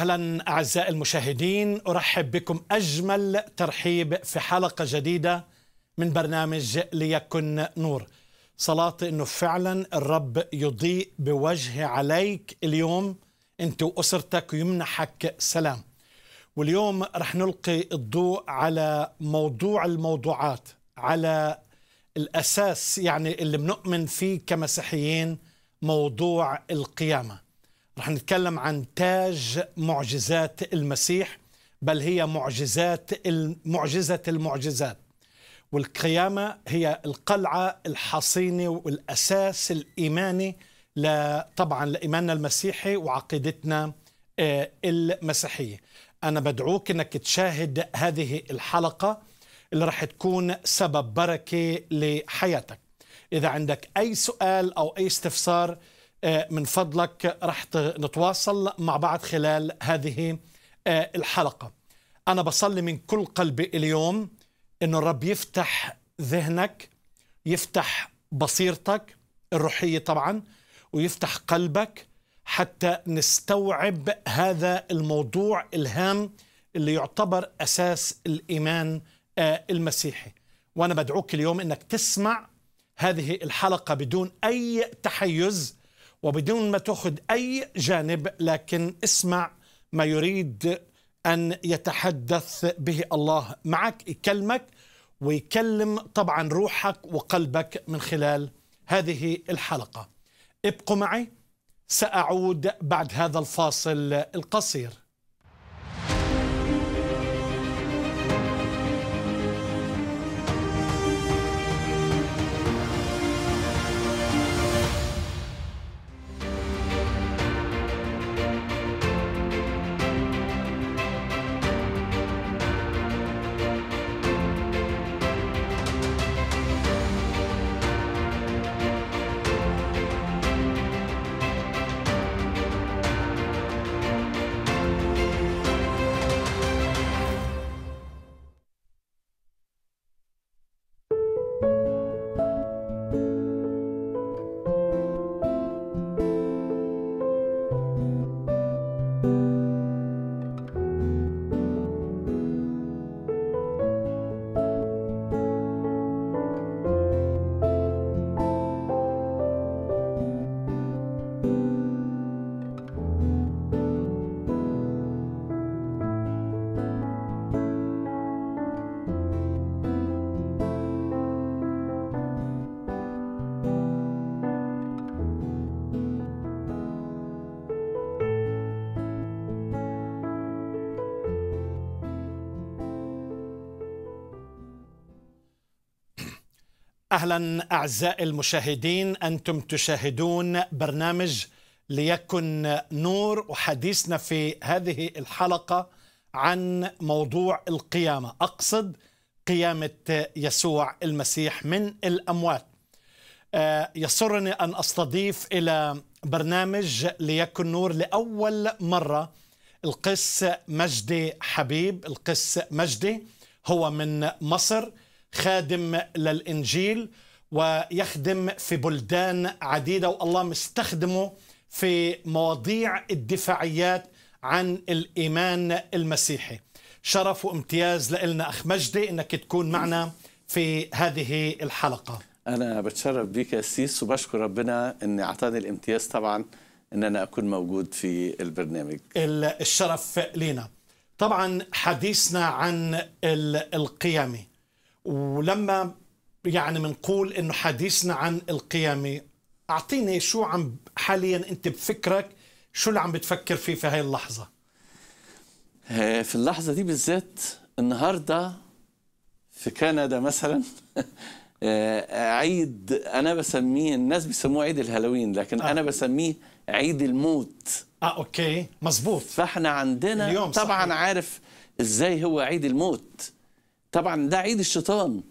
اهلا اعزائي المشاهدين ارحب بكم اجمل ترحيب في حلقه جديده من برنامج ليكن نور صلاتي انه فعلا الرب يضيء بوجهي عليك اليوم انت واسرتك ويمنحك سلام واليوم رح نلقي الضوء على موضوع الموضوعات على الاساس يعني اللي بنؤمن فيه كمسيحيين موضوع القيامه رح نتكلم عن تاج معجزات المسيح بل هي معجزات معجزة المعجزات والقيامة هي القلعة الحصينة والأساس الإيماني طبعا لإيماننا المسيحي وعقيدتنا آه، المسيحية أنا بدعوك أنك تشاهد هذه الحلقة اللي رح تكون سبب بركة لحياتك إذا عندك أي سؤال أو أي استفسار آه، من فضلك رح نتواصل مع بعض خلال هذه آه، الحلقة أنا بصلي من كل قلبي اليوم أنه الرب يفتح ذهنك يفتح بصيرتك الروحية طبعا ويفتح قلبك حتى نستوعب هذا الموضوع الهام اللي يعتبر أساس الإيمان آه، المسيحي وأنا بدعوك اليوم أنك تسمع هذه الحلقة بدون أي تحيز وبدون ما تاخذ اي جانب لكن اسمع ما يريد ان يتحدث به الله معك يكلمك ويكلم طبعا روحك وقلبك من خلال هذه الحلقه ابقوا معي ساعود بعد هذا الفاصل القصير اهلا اعزائي المشاهدين انتم تشاهدون برنامج ليكن نور وحديثنا في هذه الحلقه عن موضوع القيامه اقصد قيامه يسوع المسيح من الاموات آه، يسرني ان استضيف الى برنامج ليكن نور لاول مره القس مجدي حبيب القس مجدي هو من مصر خادم للإنجيل ويخدم في بلدان عديدة والله مستخدمه في مواضيع الدفاعيات عن الإيمان المسيحي شرف وامتياز لنا أخ مجدي أنك تكون معنا في هذه الحلقة أنا بتشرف بيك يا سيس وبشكر ربنا أن أعطاني الامتياز طبعا أن أنا أكون موجود في البرنامج الشرف لينا طبعا حديثنا عن القيامه ولما يعني بنقول انه حديثنا عن القيامه اعطيني شو عم حاليا انت بفكرك شو اللي عم بتفكر فيه في هاي اللحظه آه، في اللحظه دي بالذات النهارده في كندا مثلا آه، عيد انا بسميه الناس بيسموه عيد الهالوين لكن آه. انا بسميه عيد الموت اه اوكي مظبوط فاحنا عندنا اليوم طبعا صحيح. عارف ازاي هو عيد الموت طبعا ده عيد الشيطان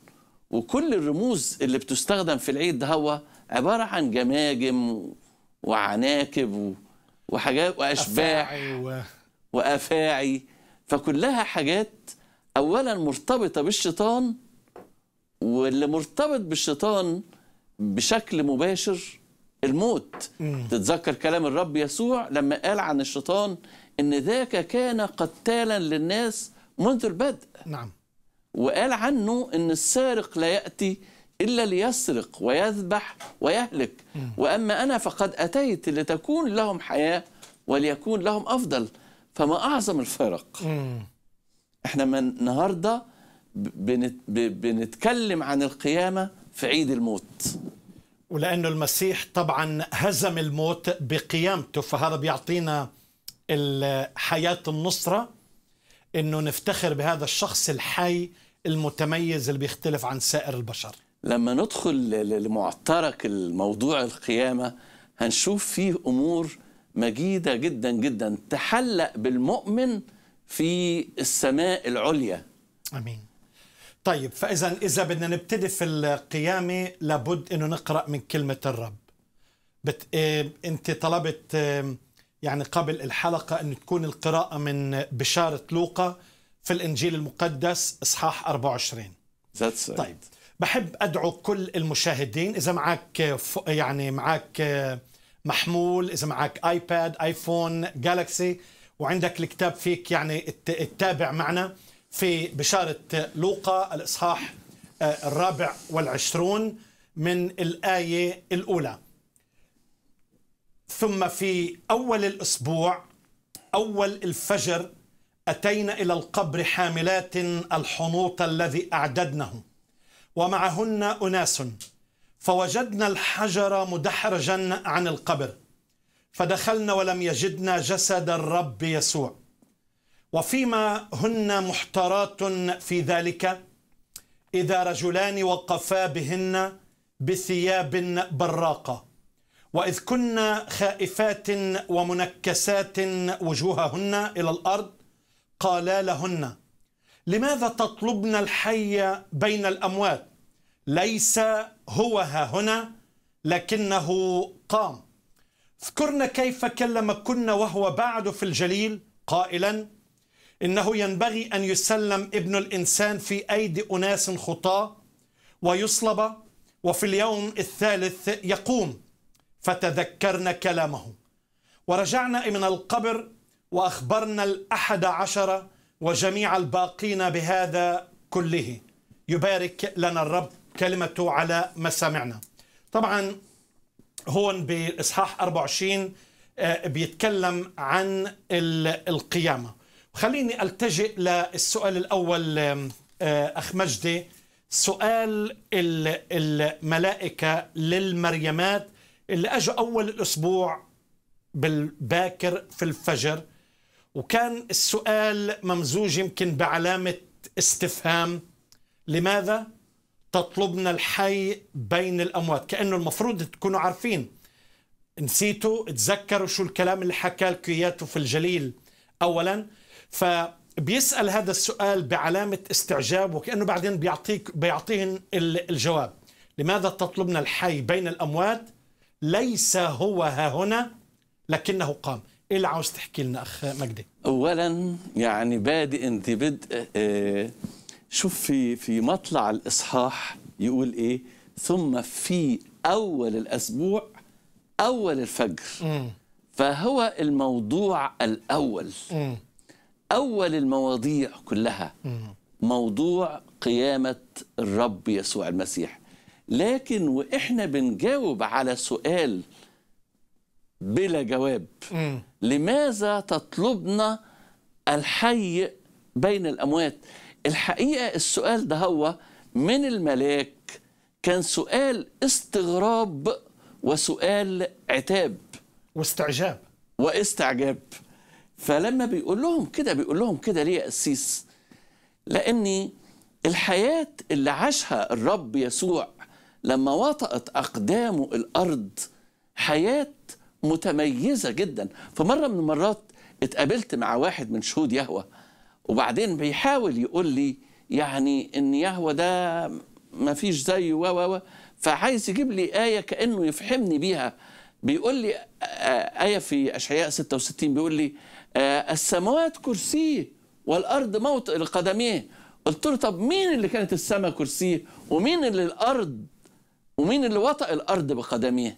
وكل الرموز اللي بتستخدم في العيد ده هو عبارة عن جماجم وعناكب وحاجات وأشباح وأفاعي فكلها حاجات أولا مرتبطة بالشيطان واللي مرتبط بالشيطان بشكل مباشر الموت مم. تتذكر كلام الرب يسوع لما قال عن الشيطان إن ذاك كان قتالا للناس منذ البدء نعم وقال عنه ان السارق لا ياتي الا ليسرق ويذبح ويهلك واما انا فقد اتيت لتكون لهم حياه وليكون لهم افضل فما اعظم الفرق احنا من النهارده بنتكلم عن القيامه في عيد الموت ولانه المسيح طبعا هزم الموت بقيامته فهذا بيعطينا حياه النصره انه نفتخر بهذا الشخص الحي المتميز اللي بيختلف عن سائر البشر لما ندخل لمعترك الموضوع القيامه هنشوف فيه امور مجيده جدا جدا تحلق بالمؤمن في السماء العليا امين طيب فاذا اذا بدنا نبتدي في القيامه لابد انه نقرا من كلمه الرب بت... إيه، انت طلبت إيه، يعني قبل الحلقة أن تكون القراءة من بشارة لوقا في الإنجيل المقدس إصحاح 24 That's طيب بحب أدعو كل المشاهدين إذا معك يعني معك محمول إذا معك آيباد آيفون جالكسي وعندك الكتاب فيك يعني تتابع معنا في بشارة لوقا الإصحاح آه، الرابع والعشرون من الآية الأولى ثم في أول الأسبوع أول الفجر أتينا إلى القبر حاملات الحنوط الذي أعددنه ومعهن أناس فوجدنا الحجر مدحرجا عن القبر فدخلنا ولم يجدنا جسد الرب يسوع وفيما هن محترات في ذلك إذا رجلان وقفا بهن بثياب براقه وإذ كنا خائفات ومنكسات وجوههن إلى الأرض قالا لهن لماذا تطلبن الحي بين الأموات ليس هو ها هنا لكنه قام اذكرن كيف كلمكن وهو بعد في الجليل قائلا إنه ينبغي أن يسلم ابن الإنسان في أيدي أناس خطاه ويصلب وفي اليوم الثالث يقوم فتذكرنا كلامه ورجعنا من القبر وأخبرنا الأحد عشر وجميع الباقين بهذا كله يبارك لنا الرب كلمته على مسامعنا طبعا هون بإصحاح 24 آه، بيتكلم عن القيامة خليني ألتجئ للسؤال الأول آه، أخ مجدي سؤال الملائكة للمريمات اللي اجوا اول الاسبوع بالباكر في الفجر وكان السؤال ممزوج يمكن بعلامه استفهام لماذا تطلبنا الحي بين الاموات كانه المفروض تكونوا عارفين نسيتوا تذكروا شو الكلام اللي حكى لكم في الجليل اولا فبيسال هذا السؤال بعلامه استعجاب وكانه بعدين بيعطيك بيعطيهن الجواب لماذا تطلبنا الحي بين الاموات ليس هو ها هنا لكنه قام ايه اللي عاوز تحكي لنا اخ مجدي اولا يعني بادئ انت بدء آه شوف في في مطلع الاصحاح يقول ايه ثم في اول الاسبوع اول الفجر م. فهو الموضوع الاول م. اول المواضيع كلها م. موضوع قيامه الرب يسوع المسيح لكن واحنا بنجاوب على سؤال بلا جواب م. لماذا تطلبنا الحي بين الاموات الحقيقه السؤال ده هو من الملاك كان سؤال استغراب وسؤال عتاب واستعجاب واستعجاب فلما بيقول لهم كده بيقول لهم كده ليه يا قسيس لاني الحياه اللي عاشها الرب يسوع لما وطأت أقدامه الأرض حياة متميزة جدا فمرة من المرات اتقابلت مع واحد من شهود يهوى وبعدين بيحاول يقول لي يعني ان يهوى ده ما فيش زيه و و و فعايز يجيب لي آية كأنه يفهمني بيها بيقول لي آية في أشعياء 66 بيقول لي السماوات كرسيه والأرض موطئ لقدميه قلت له طب مين اللي كانت السماء كرسيه ومين اللي الأرض ومين اللي وطأ الأرض بقدميه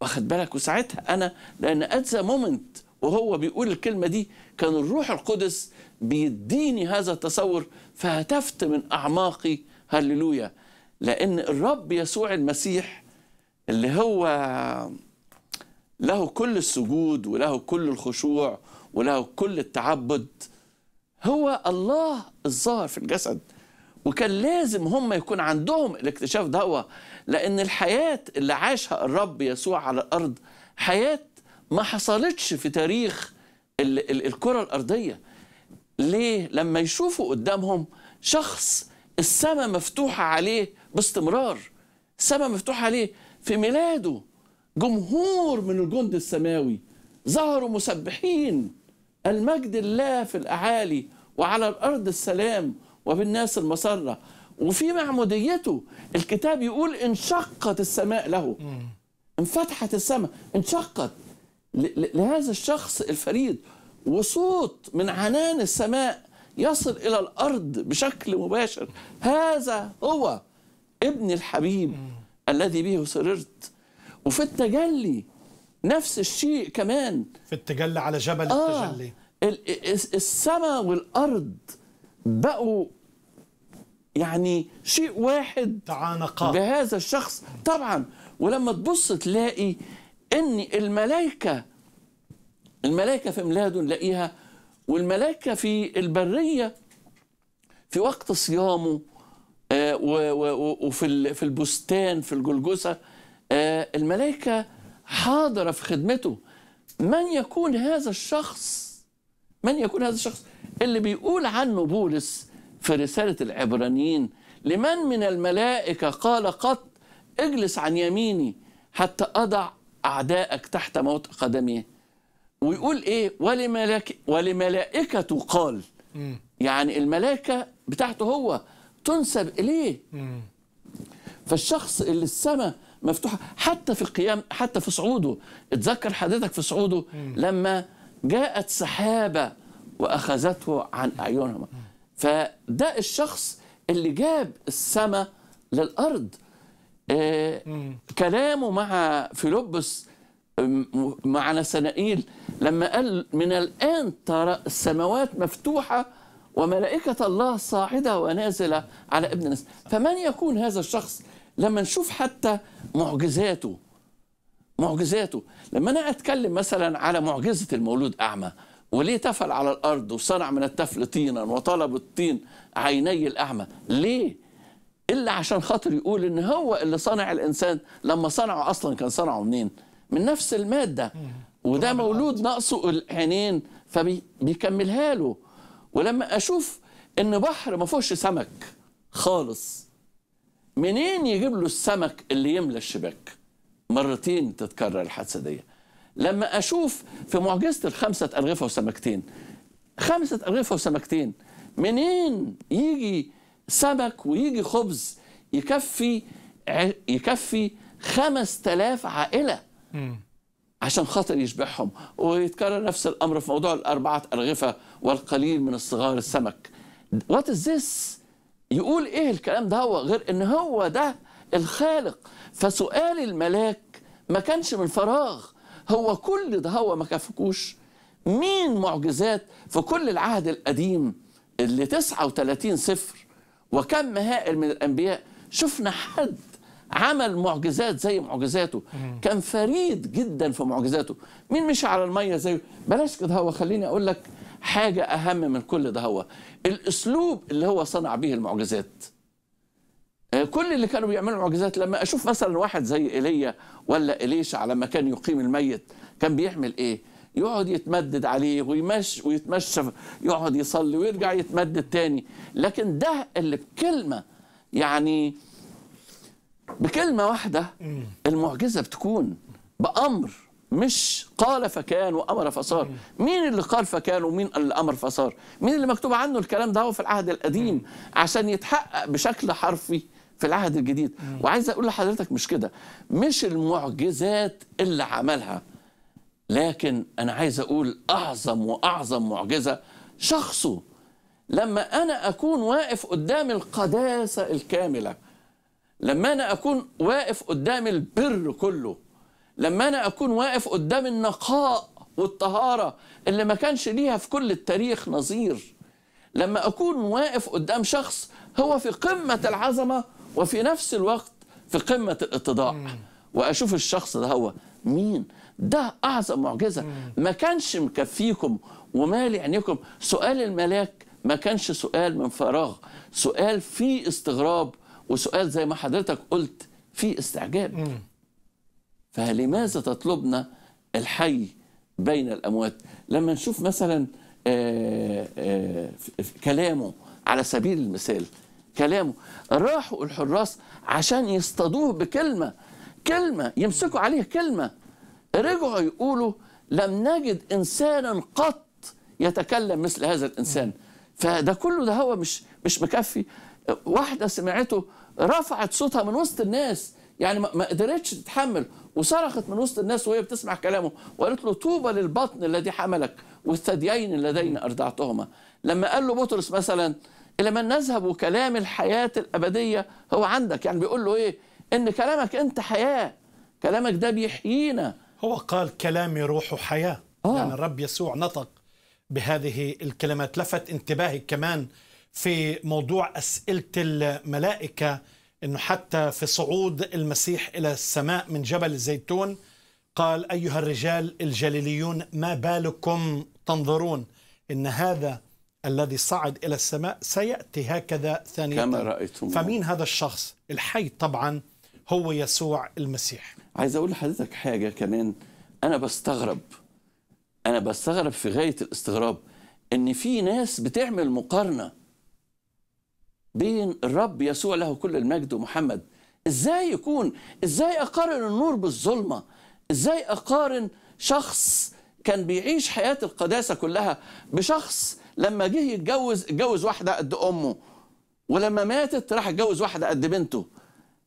واخد بالك وساعتها أنا لأن أتزا مومنت وهو بيقول الكلمة دي كان الروح القدس بيديني هذا التصور فهتفت من أعماقي هللويا لأن الرب يسوع المسيح اللي هو له كل السجود وله كل الخشوع وله كل التعبد هو الله الظاهر في الجسد وكان لازم هم يكون عندهم الاكتشاف ده لأن الحياة اللي عاشها الرب يسوع على الأرض حياة ما حصلتش في تاريخ الكرة الأرضية ليه؟ لما يشوفوا قدامهم شخص السماء مفتوحة عليه باستمرار السماء مفتوحة عليه في ميلاده جمهور من الجند السماوي ظهروا مسبحين المجد الله في الأعالي وعلى الأرض السلام وبالناس المسرة وفي معموديته الكتاب يقول انشقت السماء له انفتحت السماء انشقت لهذا الشخص الفريد وصوت من عنان السماء يصل إلى الأرض بشكل مباشر هذا هو ابن الحبيب الذي به سررت وفي التجلي نفس الشيء كمان في التجلي على جبل آه التجلي السماء والأرض بقوا يعني شيء واحد تعانقا بهذا الشخص طبعا ولما تبص تلاقي ان الملائكه الملائكه في ميلاد نلاقيها والملائكه في البريه في وقت صيامه آه، وفي في البستان في الجلجسه آه، الملائكه حاضره في خدمته من يكون هذا الشخص من يكون هذا الشخص اللي بيقول عنه بولس في رسالة العبرانيين لمن من الملائكة قال قط اجلس عن يميني حتى أضع أعدائك تحت موت قدمي ويقول إيه ولملائك ولملائكة قال يعني الملائكة بتاعته هو تنسب إليه فالشخص اللي السماء مفتوحة حتى في القيام حتى في صعوده اتذكر حضرتك في صعوده لما جاءت سحابة وأخذته عن أعينهم فده الشخص اللي جاب السماء للأرض آه كلامه مع فيلبس مع نسنائيل لما قال من الآن ترى السماوات مفتوحة وملائكة الله صاعدة ونازلة على ابن الناس فمن يكون هذا الشخص لما نشوف حتى معجزاته معجزاته لما أنا أتكلم مثلا على معجزة المولود أعمى وليه تفل على الأرض وصنع من التفل طينا وطلب الطين عيني الأعمى ليه؟ إلا عشان خاطر يقول إن هو اللي صنع الإنسان لما صنعه أصلا كان صنعه منين؟ من نفس المادة وده مولود ناقصه العينين فبيكملها له ولما أشوف إن بحر ما فيهوش سمك خالص منين يجيب له السمك اللي يملى الشباك؟ مرتين تتكرر الحادثة ديه لما أشوف في معجزة الخمسة أرغفة وسمكتين خمسة أرغفة وسمكتين منين يجي سمك ويجي خبز يكفي يكفي 5000 عائلة عشان خاطر يشبعهم ويتكرر نفس الأمر في موضوع الأربعة أرغفة والقليل من الصغار السمك وات is يقول إيه الكلام ده هو غير إن هو ده الخالق فسؤال الملاك ما كانش من فراغ هو كل ده هو ما كفكوش مين معجزات في كل العهد القديم اللي 39 سفر وكم هائل من الأنبياء شفنا حد عمل معجزات زي معجزاته كان فريد جدا في معجزاته مين مشي على المية زي بلاش كده هو خليني أقول لك حاجة أهم من كل ده هو الأسلوب اللي هو صنع به المعجزات آه، كل اللي كانوا بيعملوا معجزات لما اشوف مثلا واحد زي ايليا ولا على ما كان يقيم الميت كان بيعمل ايه؟ يقعد يتمدد عليه ويمشي ويتمشى يقعد يصلي ويرجع يتمدد تاني لكن ده اللي بكلمه يعني بكلمه واحده المعجزه بتكون بامر مش قال فكان وامر فصار مين اللي قال فكان ومين اللي امر فصار مين اللي مكتوب عنه الكلام ده في العهد القديم عشان يتحقق بشكل حرفي في العهد الجديد وعايز اقول لحضرتك مش كده مش المعجزات اللي عملها لكن انا عايز اقول اعظم واعظم معجزه شخصه لما انا اكون واقف قدام القداسه الكامله لما انا اكون واقف قدام البر كله لما انا اكون واقف قدام النقاء والطهاره اللي ما كانش ليها في كل التاريخ نظير لما اكون واقف قدام شخص هو في قمه العظمه وفي نفس الوقت في قمة الاتضاع وأشوف الشخص ده هو مين ده أعظم معجزة ما كانش مكفيكم ومالي عينيكم سؤال الملاك ما كانش سؤال من فراغ سؤال فيه استغراب وسؤال زي ما حضرتك قلت فيه استعجاب فلماذا تطلبنا الحي بين الأموات لما نشوف مثلا آآ آه، آآ آه، كلامه على سبيل المثال كلامه راحوا الحراس عشان يصطادوه بكلمة كلمة يمسكوا عليه كلمة رجعوا يقولوا لم نجد إنسانا قط يتكلم مثل هذا الإنسان فده كله ده هو مش مش مكفي واحدة سمعته رفعت صوتها من وسط الناس يعني ما قدرتش تتحمل وصرخت من وسط الناس وهي بتسمع كلامه وقالت له طوبى للبطن الذي حملك والثديين اللذين ارضعتهما لما قال له بطرس مثلا إلى من نذهب وكلام الحياة الأبدية هو عندك يعني بيقول له إيه إن كلامك أنت حياة كلامك ده بيحيينا هو قال كلامي روح حياة آه. يعني الرب يسوع نطق بهذه الكلمات لفت انتباهي كمان في موضوع أسئلة الملائكة أنه حتى في صعود المسيح إلى السماء من جبل الزيتون قال أيها الرجال الجليليون ما بالكم تنظرون إن هذا الذي صعد إلى السماء سيأتي هكذا ثانية كما رأيتم فمين هذا الشخص الحي طبعا هو يسوع المسيح عايز أقول لحضرتك حاجة كمان أنا بستغرب أنا بستغرب في غاية الاستغراب إن في ناس بتعمل مقارنة بين الرب يسوع له كل المجد ومحمد إزاي يكون إزاي أقارن النور بالظلمة إزاي أقارن شخص كان بيعيش حياة القداسة كلها بشخص لما جه يتجوز اتجوز واحده قد امه ولما ماتت راح اتجوز واحده قد بنته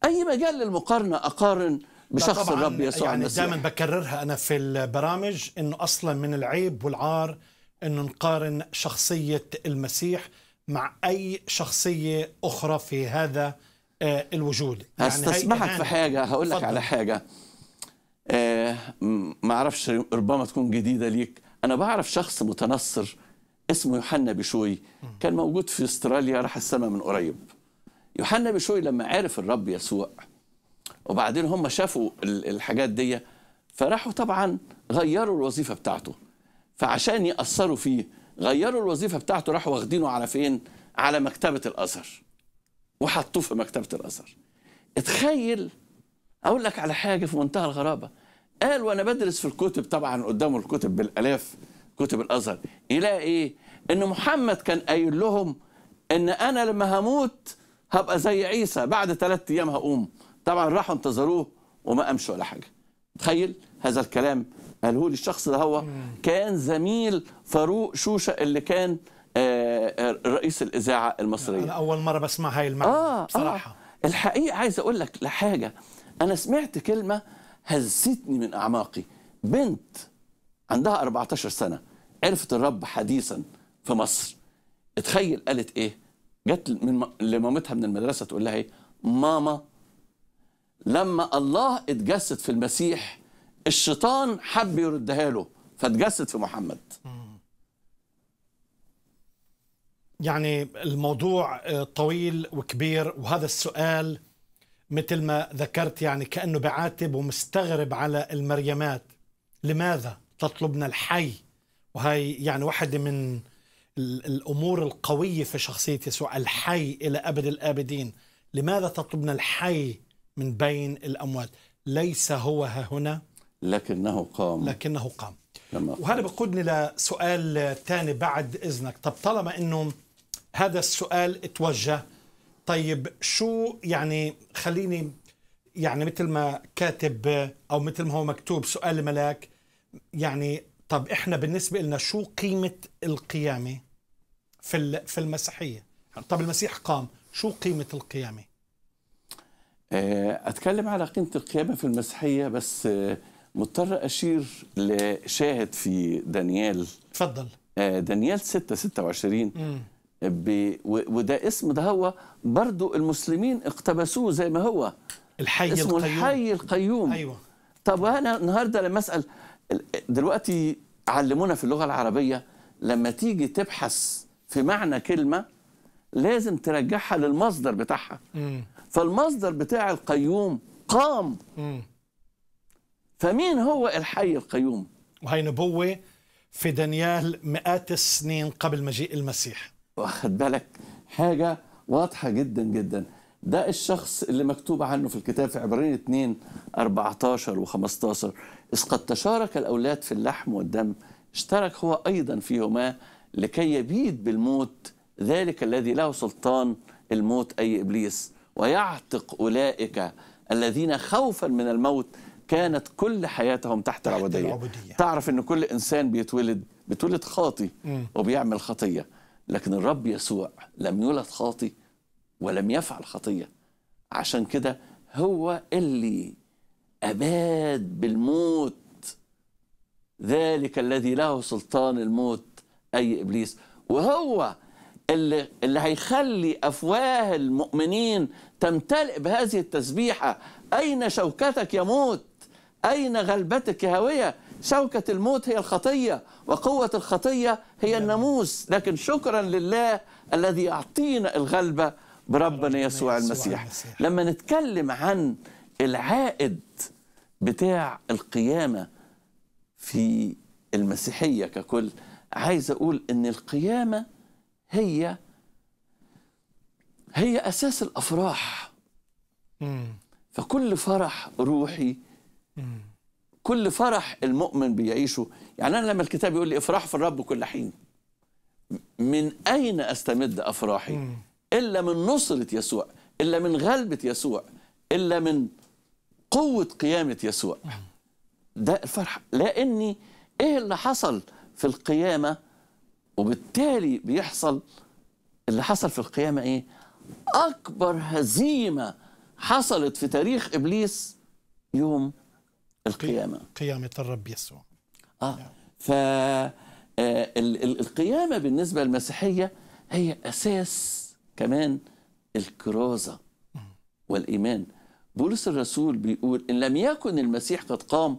اي مجال للمقارنه اقارن بشخص الرب يسوع يعني المسيح دائما بكررها انا في البرامج انه اصلا من العيب والعار انه نقارن شخصيه المسيح مع اي شخصيه اخرى في هذا آه، الوجود يعني في حاجه هقول لك على حاجه آه ما اعرفش ربما تكون جديده ليك انا بعرف شخص متنصر اسمه يوحنا بشوي كان موجود في استراليا راح السماء من قريب يوحنا بشوي لما عرف الرب يسوع وبعدين هم شافوا الحاجات دي فراحوا طبعا غيروا الوظيفة بتاعته فعشان يأثروا فيه غيروا الوظيفة بتاعته راحوا واخدينه على فين على مكتبة الأزهر وحطوه في مكتبة الأزهر اتخيل أقول لك على حاجة في منتهى الغرابة قال وأنا بدرس في الكتب طبعا قدامه الكتب بالألاف كتب الازهر يلاقي ايه ان محمد كان قايل لهم ان انا لما هموت هبقى زي عيسى بعد ثلاث ايام هقوم طبعا راحوا انتظروه وما قامش ولا حاجه تخيل هذا الكلام قاله لي الشخص ده هو كان زميل فاروق شوشه اللي كان آه، آه، رئيس الاذاعه المصريه انا اول مره بسمع هاي المعلومه آه, آه. بصراحه آه الحقيقه عايز اقول لك لحاجه انا سمعت كلمه هزتني من اعماقي بنت عندها 14 سنة عرفت الرب حديثا في مصر اتخيل قالت ايه جت من لمامتها من المدرسة تقول لها ايه ماما لما الله اتجسد في المسيح الشيطان حب يردها له فاتجسد في محمد يعني الموضوع آه، طويل وكبير وهذا السؤال مثل ما ذكرت يعني كأنه بعاتب ومستغرب على المريمات لماذا؟ تطلبنا الحي وهي يعني واحدة من الأمور القوية في شخصية يسوع الحي إلى أبد الآبدين لماذا تطلبنا الحي من بين الأموات ليس هو ها هنا لكنه قام لكنه قام وهذا بقودني لسؤال ثاني بعد إذنك طب طالما أنه هذا السؤال اتوجه طيب شو يعني خليني يعني مثل ما كاتب أو مثل ما هو مكتوب سؤال الملاك يعني طب احنا بالنسبه لنا شو قيمه القيامه في في المسيحيه طب المسيح قام شو قيمه القيامه آه، اتكلم على قيمه القيامه في المسيحيه بس آه، مضطر اشير لشاهد في دانيال تفضل آه، دانيال 6 26 ب... وده اسم ده هو برضو المسلمين اقتبسوه زي ما هو الحي اسمه القيوم. الحي القيوم ايوه طب وانا النهارده لما اسال دلوقتي علمونا في اللغه العربيه لما تيجي تبحث في معنى كلمه لازم ترجعها للمصدر بتاعها م. فالمصدر بتاع القيوم قام م. فمين هو الحي القيوم وهي نبوه في دانيال مئات السنين قبل مجيء المسيح واخد بالك حاجه واضحه جدا جدا ده الشخص اللي مكتوب عنه في الكتاب في عبرين 2 14 و15 إذ قد تشارك الأولاد في اللحم والدم اشترك هو أيضا فيهما لكي يبيد بالموت ذلك الذي له سلطان الموت أي إبليس ويعتق أولئك الذين خوفا من الموت كانت كل حياتهم تحت, تحت العبودية. العبودية تعرف أن كل إنسان بيتولد بيتولد خاطي وبيعمل خطية لكن الرب يسوع لم يولد خاطي ولم يفعل خطية عشان كده هو اللي أباد بالموت ذلك الذي له سلطان الموت أي إبليس وهو اللي, اللي هيخلي أفواه المؤمنين تمتلئ بهذه التسبيحة أين شوكتك يا موت أين غلبتك يا هوية شوكة الموت هي الخطية وقوة الخطية هي نعم. الناموس لكن شكرا لله الذي يعطينا الغلبة بربنا يسوع المسيح لما نتكلم عن العائد بتاع القيامه في المسيحيه ككل عايز اقول ان القيامه هي هي اساس الافراح فكل فرح روحي كل فرح المؤمن بيعيشه يعني انا لما الكتاب يقول لي افرح في الرب كل حين من اين استمد افراحي الا من نصره يسوع الا من غلبه يسوع الا من قوة قيامة يسوع ده الفرح لأني إيه اللي حصل في القيامة وبالتالي بيحصل اللي حصل في القيامة إيه أكبر هزيمة حصلت في تاريخ إبليس يوم القيامة قيامة الرب يسوع آه نعم. ف آه، القيامة بالنسبة للمسيحية هي أساس كمان الكرازة والإيمان بولس الرسول بيقول إن لم يكن المسيح قد قام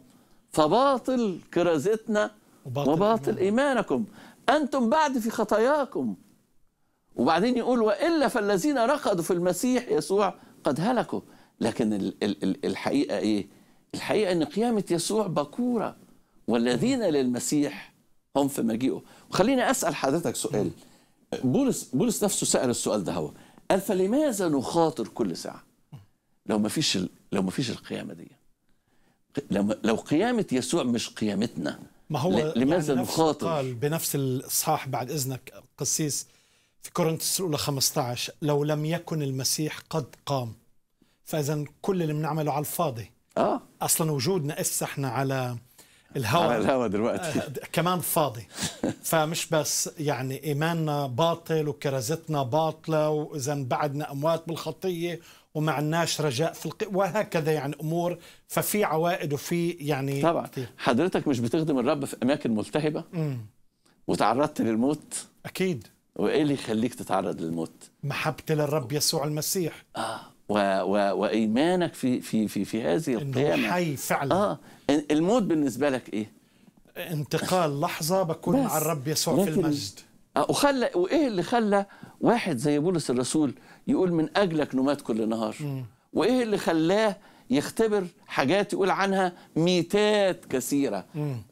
فباطل كرازتنا وباطل, وباطل إيمانكم أنتم بعد في خطاياكم وبعدين يقول وإلا فالذين رقدوا في المسيح يسوع قد هلكوا لكن الحقيقة إيه؟ الحقيقة أن قيامة يسوع بكورة والذين للمسيح هم في مجيئه وخليني أسأل حضرتك سؤال بولس بولس نفسه سأل السؤال ده هو قال فلماذا نخاطر كل ساعة لو ما فيش لو ما فيش القيامه دي لو لو قيامه يسوع مش قيامتنا ما هو يعني لماذا يعني نخاطر قال بنفس الاصحاح بعد اذنك قسيس في كورنثس الاولى 15 لو لم يكن المسيح قد قام فاذا كل اللي بنعمله على الفاضي اه اصلا وجودنا اسا احنا على الهواء على الهواء دلوقتي آه كمان فاضي فمش بس يعني ايماننا باطل وكرازتنا باطله واذا بعدنا اموات بالخطيه وما عندناش رجاء في الق... وهكذا يعني امور ففي عوائد وفي يعني طبعا حضرتك مش بتخدم الرب في اماكن ملتهبه امم وتعرضت للموت اكيد وايه اللي يخليك تتعرض للموت محبتي للرب يسوع المسيح اه و... و... وايمانك في في في في هذه القيامه إنه حي فعلا اه الموت بالنسبه لك ايه انتقال لحظه بكون مع الرب يسوع لكن... في المجد آه، وخلى وايه اللي خلى واحد زي بولس الرسول يقول من أجلك نمات كل نهار وإيه اللي خلاه يختبر حاجات يقول عنها ميتات كثيرة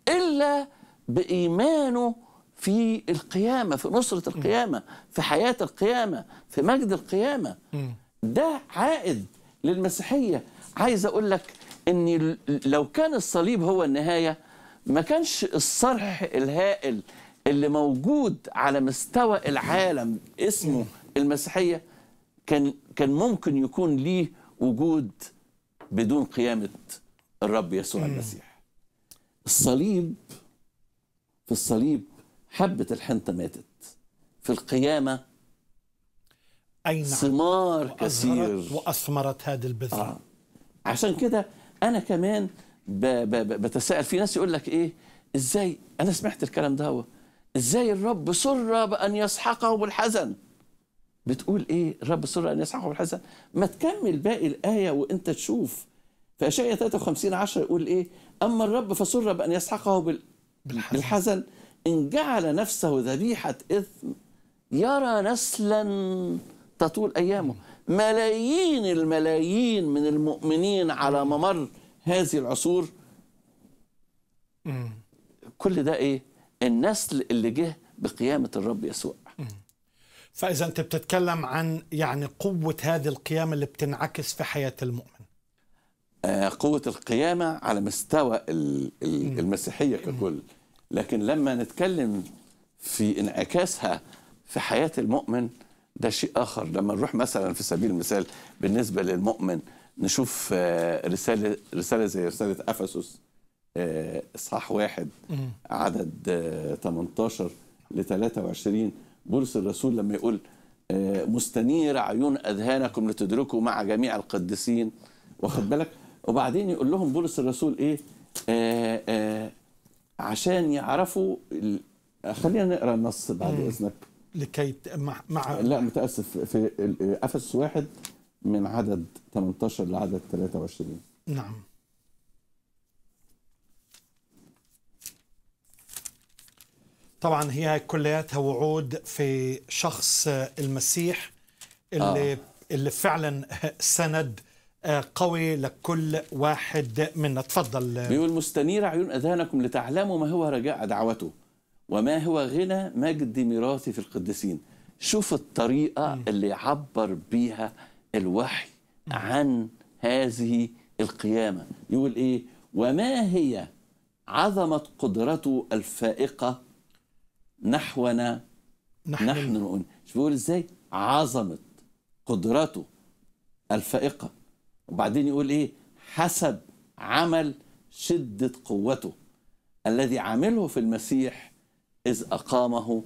إلا بإيمانه في القيامة في نصرة القيامة في حياة القيامة في مجد القيامة ده عائد للمسيحية عايز أقول لك أن لو كان الصليب هو النهاية ما كانش الصرح الهائل اللي موجود على مستوى العالم اسمه المسيحية كان كان ممكن يكون ليه وجود بدون قيامه الرب يسوع المسيح الصليب في الصليب حبه الحنطه ماتت في القيامه أي نعم. ثمار كثير واثمرت هذه البذره آه. عشان كده انا كمان ب ب بتساءل في ناس يقول لك ايه ازاي انا سمعت الكلام ده هو ازاي الرب سر بان يسحقه بالحزن بتقول ايه الرب سر ان يسحقه بالحسن ما تكمل باقي الايه وانت تشوف في اشعياء 53 10 يقول ايه اما الرب فسر بان يسحقه بال... بالحزن. بالحزن ان جعل نفسه ذبيحه اثم يرى نسلا تطول ايامه ملايين الملايين من المؤمنين على ممر هذه العصور كل ده ايه النسل اللي جه بقيامه الرب يسوع فإذا أنت بتتكلم عن يعني قوة هذه القيامة اللي بتنعكس في حياة المؤمن آه، قوة القيامة على مستوى المسيحية ككل لكن لما نتكلم في انعكاسها في حياة المؤمن ده شيء آخر لما نروح مثلا في سبيل المثال بالنسبة للمؤمن نشوف آه، رسالة رسالة زي رسالة أفسس آه، إصحاح واحد عدد 18 ل 23 بولس الرسول لما يقول آه، مستنير عيون اذهانكم لتدركوا مع جميع القديسين واخد بالك وبعدين يقول لهم بولس الرسول ايه آآ آه، آآ آه، عشان يعرفوا خلينا نقرا النص بعد اذنك لكي مع, مع لا متاسف في افس واحد من عدد 18 لعدد 23 نعم طبعا هي كلياتها وعود في شخص المسيح اللي آه. اللي فعلا سند آه، قوي لكل واحد منا تفضل بيقول مستنير عيون اذهانكم لتعلموا ما هو رجاء دعوته وما هو غنى مجد ميراثي في القديسين شوف الطريقه م. اللي عبر بيها الوحي م. عن هذه القيامه يقول ايه وما هي عظمه قدرته الفائقه نحونا نحن, نحن نؤمن شوف بيقول ازاي عظمة قدرته الفائقة وبعدين يقول ايه حسب عمل شدة قوته الذي عمله في المسيح إذ أقامه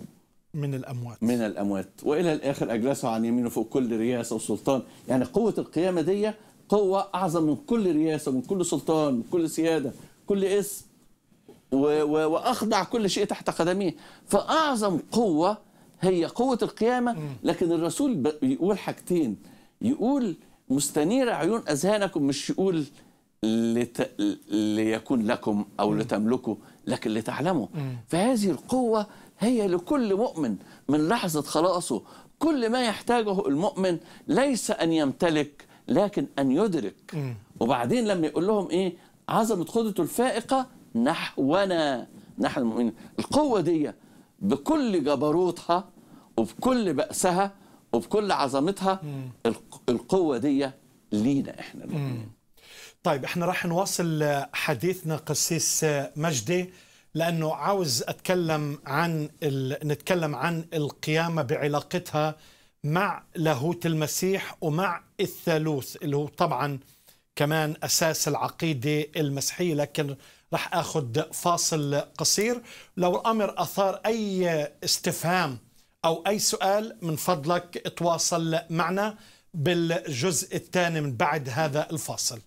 من الأموات من الأموات وإلى الآخر أجلسه عن يمينه فوق كل رياسة وسلطان يعني قوة القيامة دي قوة أعظم من كل رياسة من كل سلطان من كل سيادة كل اسم واخضع كل شيء تحت قدميه فاعظم قوه هي قوه القيامه لكن الرسول يقول حاجتين يقول مستنير عيون اذهانكم مش يقول لت... ليكون لكم او لتملكوا لكن لتعلموا فهذه القوه هي لكل مؤمن من لحظه خلاصه كل ما يحتاجه المؤمن ليس ان يمتلك لكن ان يدرك وبعدين لما يقول لهم ايه عظمه قدرته الفائقه نحونا نحن المؤمنين القوة دي بكل جبروتها وبكل بأسها وبكل عظمتها القوة دي لينا احنا المؤمنين طيب احنا راح نواصل حديثنا قسيس مجدي لانه عاوز اتكلم عن ال... نتكلم عن القيامه بعلاقتها مع لاهوت المسيح ومع الثالوث اللي هو طبعا كمان اساس العقيده المسيحيه لكن رح اخذ فاصل قصير لو الامر اثار اي استفهام او اي سؤال من فضلك تواصل معنا بالجزء الثاني من بعد هذا الفاصل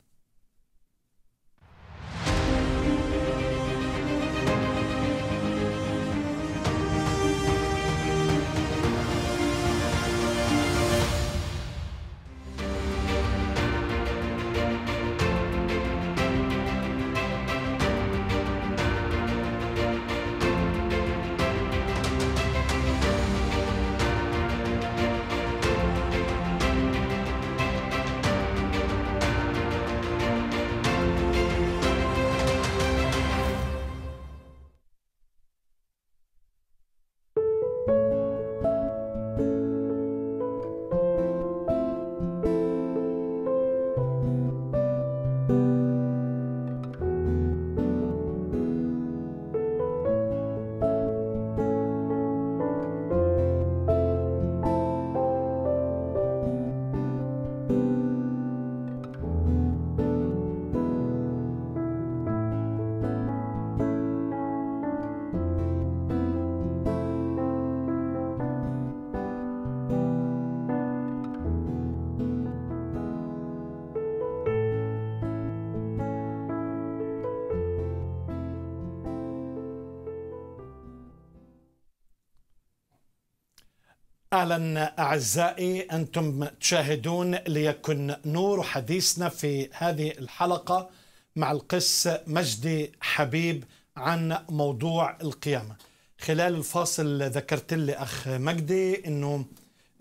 اهلا اعزائي انتم تشاهدون ليكن نور حديثنا في هذه الحلقه مع القس مجدي حبيب عن موضوع القيامه. خلال الفاصل ذكرت لي اخ مجدي انه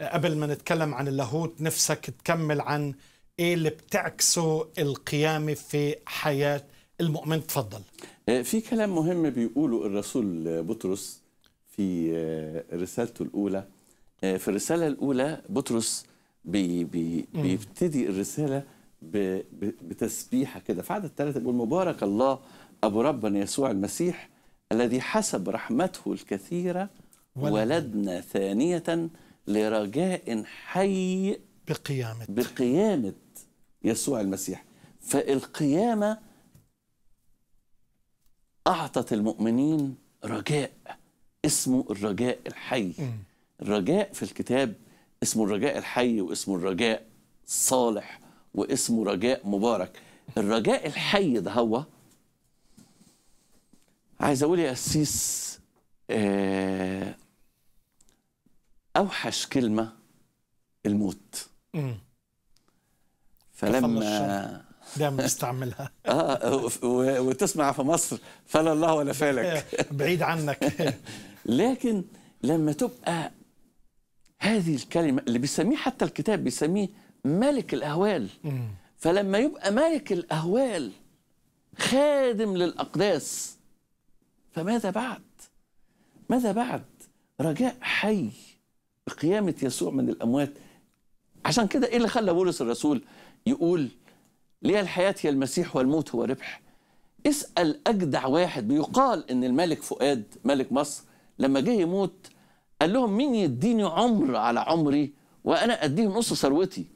قبل ما نتكلم عن اللاهوت نفسك تكمل عن ايه اللي بتعكسه القيامه في حياه المؤمن تفضل. آه، في كلام مهم بيقوله الرسول بطرس في آه، رسالته الاولى آه، في الرسالة الأولى بطرس بي بي بيبتدي الرسالة بتسبيحة كده في عدد ثلاثة بيقول مبارك الله أبو ربنا يسوع المسيح الذي حسب رحمته الكثيرة ولدنا ثانية لرجاء حي بقيامة بقيامة يسوع المسيح فالقيامة أعطت المؤمنين رجاء اسمه الرجاء الحي م. الرجاء في الكتاب اسمه الرجاء الحي واسمه الرجاء صالح واسمه رجاء مبارك الرجاء الحي ده هو عايز اقول يا قسيس آه، اوحش كلمه الموت فلما دايما بستعملها اه وتسمع في مصر فلا الله ولا فالك بعيد عنك لكن لما تبقى هذه الكلمة اللي بيسميه حتى الكتاب بيسميه ملك الأهوال فلما يبقى ملك الأهوال خادم للأقداس فماذا بعد؟ ماذا بعد؟ رجاء حي بقيامة يسوع من الأموات عشان كده إيه اللي خلى بولس الرسول يقول لي الحياة هي المسيح والموت هو ربح اسأل أجدع واحد بيقال إن الملك فؤاد ملك مصر لما جه يموت قال لهم مين يديني عمر على عمري وانا اديه نص ثروتي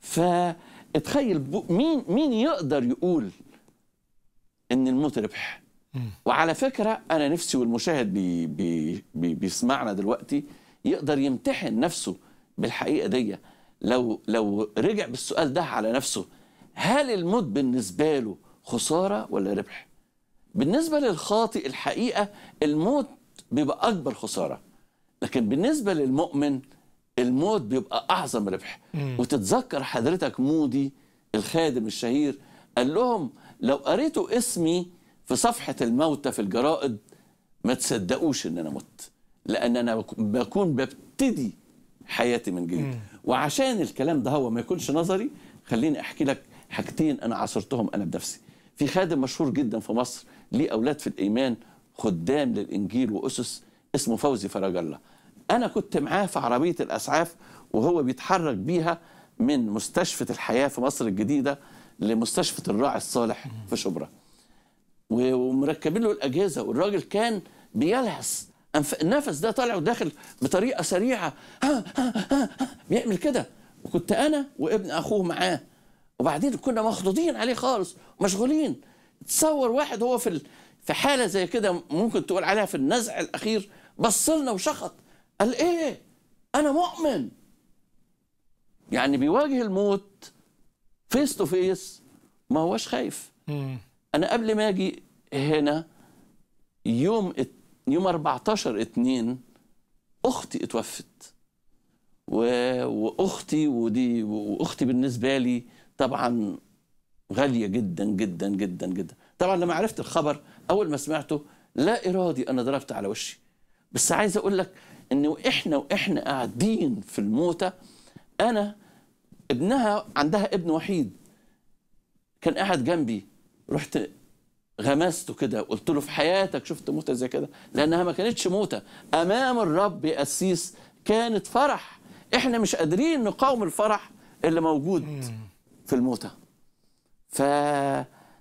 فاتخيل مين مين يقدر يقول ان الموت ربح وعلى فكره انا نفسي والمشاهد بي بي بي بيسمعنا دلوقتي يقدر يمتحن نفسه بالحقيقه دي لو لو رجع بالسؤال ده على نفسه هل الموت بالنسبه له خساره ولا ربح بالنسبه للخاطئ الحقيقه الموت بيبقى اكبر خساره لكن بالنسبة للمؤمن الموت بيبقى أعظم ربح وتتذكر حضرتك مودي الخادم الشهير قال لهم لو قريتوا اسمي في صفحة الموتى في الجرائد ما تصدقوش إن أنا مت لأن أنا بكون ببتدي حياتي من جديد وعشان الكلام ده هو ما يكونش نظري خليني أحكي لك حاجتين أنا عاصرتهم أنا بنفسي في خادم مشهور جدا في مصر ليه أولاد في الإيمان خدام للإنجيل وأسس اسمه فوزي فرج الله انا كنت معاه في عربيه الاسعاف وهو بيتحرك بيها من مستشفى الحياه في مصر الجديده لمستشفى الراعي الصالح في شبرا ومركبين له الاجهزه والراجل كان بيلهس النفس ده طالع وداخل بطريقه سريعه ها ها ها بيعمل كده وكنت انا وابن اخوه معاه وبعدين كنا مخضوضين عليه خالص مشغولين تصور واحد هو في في حاله زي كده ممكن تقول عليها في النزع الاخير بصلنا وشخط قال ايه انا مؤمن يعني بيواجه الموت فيس تو فيس ما هوش خايف انا قبل ما اجي هنا يوم يوم 14 2 اختي اتوفت واختي ودي واختي بالنسبه لي طبعا غاليه جدا جدا جدا جدا طبعا لما عرفت الخبر اول ما سمعته لا ارادي انا ضربت على وشي بس عايز اقول لك ان واحنا واحنا قاعدين في الموتى انا ابنها عندها ابن وحيد كان قاعد جنبي رحت غمسته كده قلت له في حياتك شفت موتة زي كده لأنها ما كانتش موتة أمام الرب يا كانت فرح إحنا مش قادرين نقاوم الفرح اللي موجود في الموتى ف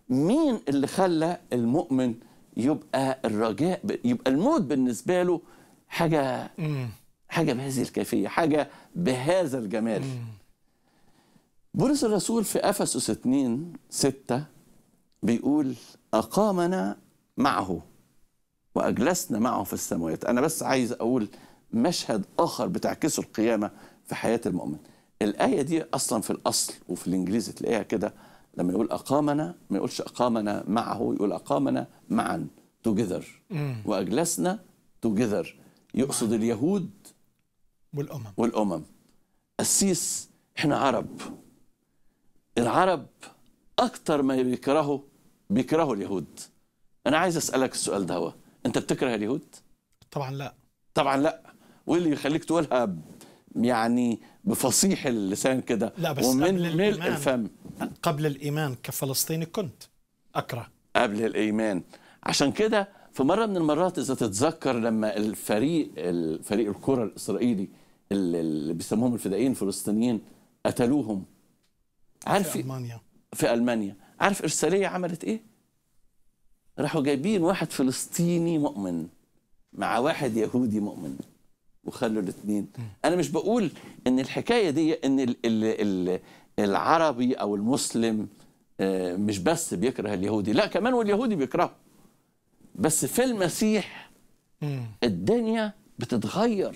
مين اللي خلى المؤمن يبقى الرجاء يبقى الموت بالنسبه له حاجه حاجه بهذه الكيفيه حاجه بهذا الجمال بولس الرسول في افسس 2 6 بيقول اقامنا معه واجلسنا معه في السماوات انا بس عايز اقول مشهد اخر بتعكسه القيامه في حياه المؤمن الايه دي اصلا في الاصل وفي الانجليزي تلاقيها كده لما يقول أقامنا ما يقولش أقامنا معه يقول أقامنا معا together وأجلسنا together يقصد اليهود والأمم والأمم السيس احنا عرب العرب أكتر ما بيكرهوا بيكرهوا اليهود أنا عايز أسألك السؤال ده هو أنت بتكره اليهود؟ طبعا لا طبعا لا واللي يخليك تقولها يعني بفصيح اللسان كده لا بس ومن قبل الإيمان الفم قبل الإيمان كفلسطيني كنت أكره قبل الإيمان عشان كده في مرة من المرات إذا تتذكر لما الفريق الفريق الكرة الإسرائيلي اللي بيسموهم الفدائيين الفلسطينيين قتلوهم عارف في ألمانيا في ألمانيا عارف إرسالية عملت إيه؟ راحوا جايبين واحد فلسطيني مؤمن مع واحد يهودي مؤمن وخلوا الاثنين انا مش بقول ان الحكايه دي ان الـ الـ العربي او المسلم آه، مش بس بيكره اليهودي لا كمان واليهودي بيكرهه بس في المسيح الدنيا بتتغير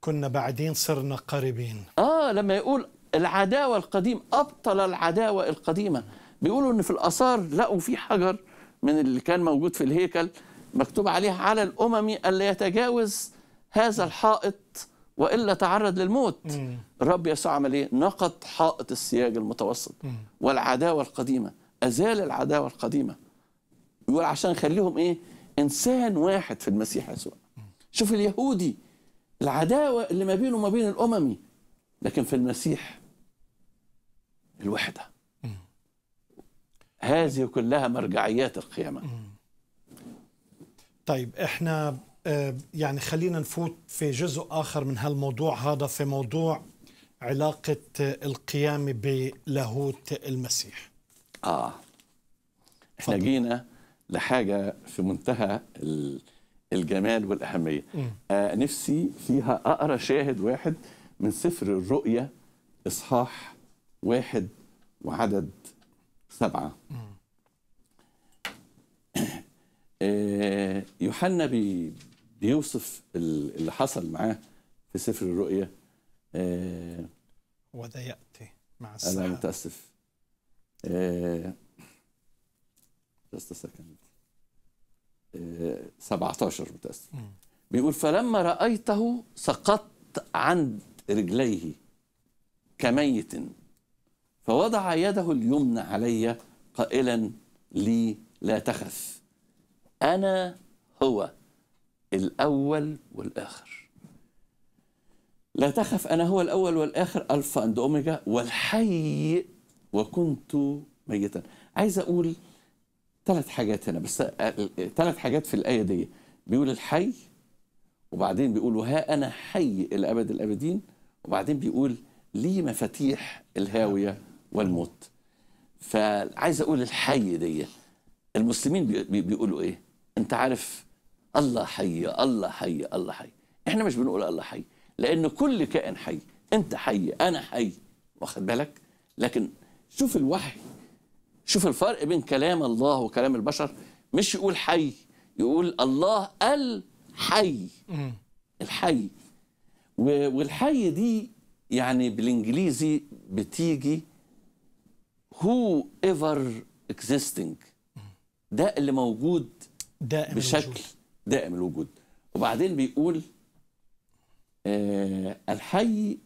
كنا بعدين صرنا قريبين اه لما يقول العداوه القديمه ابطل العداوه القديمه بيقولوا ان في الاثار لقوا في حجر من اللي كان موجود في الهيكل مكتوب عليه على الامم الا يتجاوز هذا الحائط والا تعرض للموت الرب يسوع عمل ايه نقض حائط السياج المتوسط والعداوه القديمه ازال العداوه القديمه يقول عشان خليهم ايه انسان واحد في المسيح يسوع شوف اليهودي العداوه اللي ما بينه وما بين الاممي لكن في المسيح الوحده هذه كلها مرجعيات القيامه طيب احنا آه، يعني خلينا نفوت في جزء آخر من هالموضوع هذا في موضوع علاقة آه، القيامة بلاهوت المسيح آه احنا فضل. جينا لحاجة في منتهى الجمال والأهمية آه نفسي فيها أقرأ شاهد واحد من سفر الرؤية إصحاح واحد وعدد سبعة آه يوحنا بي بيوصف اللي حصل معاه في سفر الرؤيا آه وده يأتي مع السلامه أنا متأسف آه just a آه 17 متأسف بيقول فلما رأيته سقطت عند رجليه كميت فوضع يده اليمنى علي قائلا لي لا تخف أنا هو الأول والآخر لا تخف أنا هو الأول والآخر ألفا أند أوميجا والحي وكنت ميتا عايز أقول ثلاث حاجات هنا بس ثلاث حاجات في الآية دي بيقول الحي وبعدين بيقول وها أنا حي إلى أبد الأبدين وبعدين بيقول لي مفاتيح الهاوية والموت فعايز أقول الحي دي المسلمين بيقولوا إيه أنت عارف الله حي الله حي الله حي احنا مش بنقول الله حي لان كل كائن حي انت حي انا حي واخد بالك لكن شوف الوحي شوف الفرق بين كلام الله وكلام البشر مش يقول حي يقول الله الحي الحي والحي دي يعني بالانجليزي بتيجي هو ايفر اكزيستنج ده اللي موجود دائم بشكل الوجود. دائم الوجود وبعدين بيقول آه الحي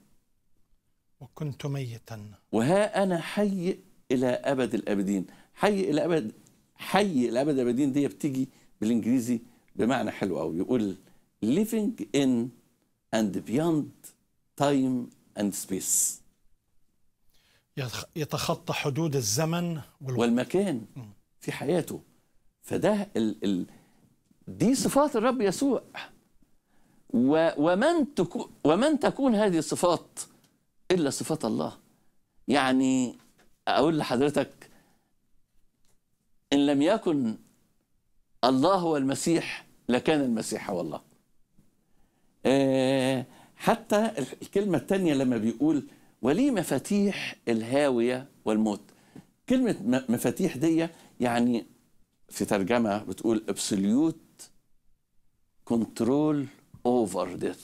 وكنت ميتا وها أنا حي إلى أبد الأبدين حي إلى أبد حي إلى أبد الأبدين دي بتيجي بالإنجليزي بمعنى حلو قوي يقول living in and beyond time and space يتخطى حدود الزمن والمكان في حياته فده ال ال دي صفات الرب يسوع ومن تكون ومن تكون هذه الصفات الا صفات الله يعني اقول لحضرتك ان لم يكن الله هو المسيح لكان المسيح هو الله آه، حتى الكلمة الثانية لما بيقول ولي مفاتيح الهاوية والموت كلمة مفاتيح دي يعني في ترجمة بتقول ابسوليوت كنترول اوفر ديث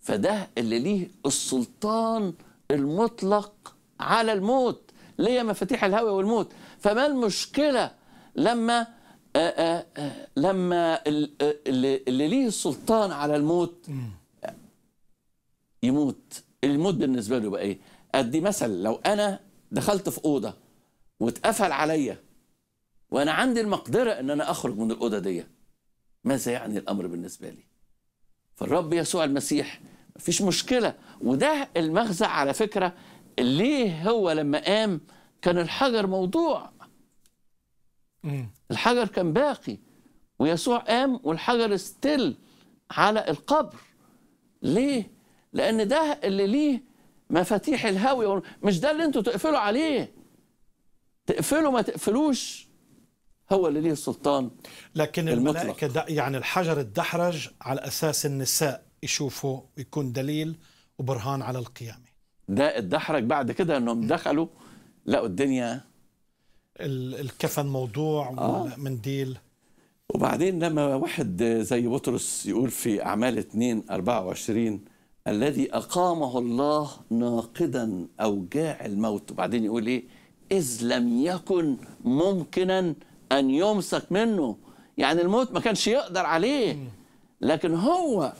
فده اللي ليه السلطان المطلق على الموت ليا مفاتيح الهوى والموت فما المشكله لما آآ آه، آآ آه، آه، لما اللي ليه السلطان على الموت يموت الموت بالنسبه له بقى ايه ادي مثل لو انا دخلت في اوضه واتقفل عليا وانا عندي المقدره ان انا اخرج من الاوضه دي ماذا يعني الامر بالنسبه لي فالرب يسوع المسيح مفيش مشكله وده المغزى على فكره ليه هو لما قام كان الحجر موضوع الحجر كان باقي ويسوع قام والحجر استل على القبر ليه لان ده اللي ليه مفاتيح الهاويه مش ده اللي انتوا تقفلوا عليه تقفلوا ما تقفلوش هو اللي ليه السلطان لكن المطلق. الملائكة يعني الحجر الدحرج على أساس النساء يشوفوا يكون دليل وبرهان على القيامة ده الدحرج بعد كده أنهم دخلوا لقوا الدنيا الكفن موضوع آه. والمنديل وبعدين لما واحد زي بطرس يقول في أعمال 2 24 الذي أقامه الله ناقدا أوجاع الموت وبعدين يقول إيه إذ لم يكن ممكنا أن يمسك منه يعني الموت ما كانش يقدر عليه لكن هو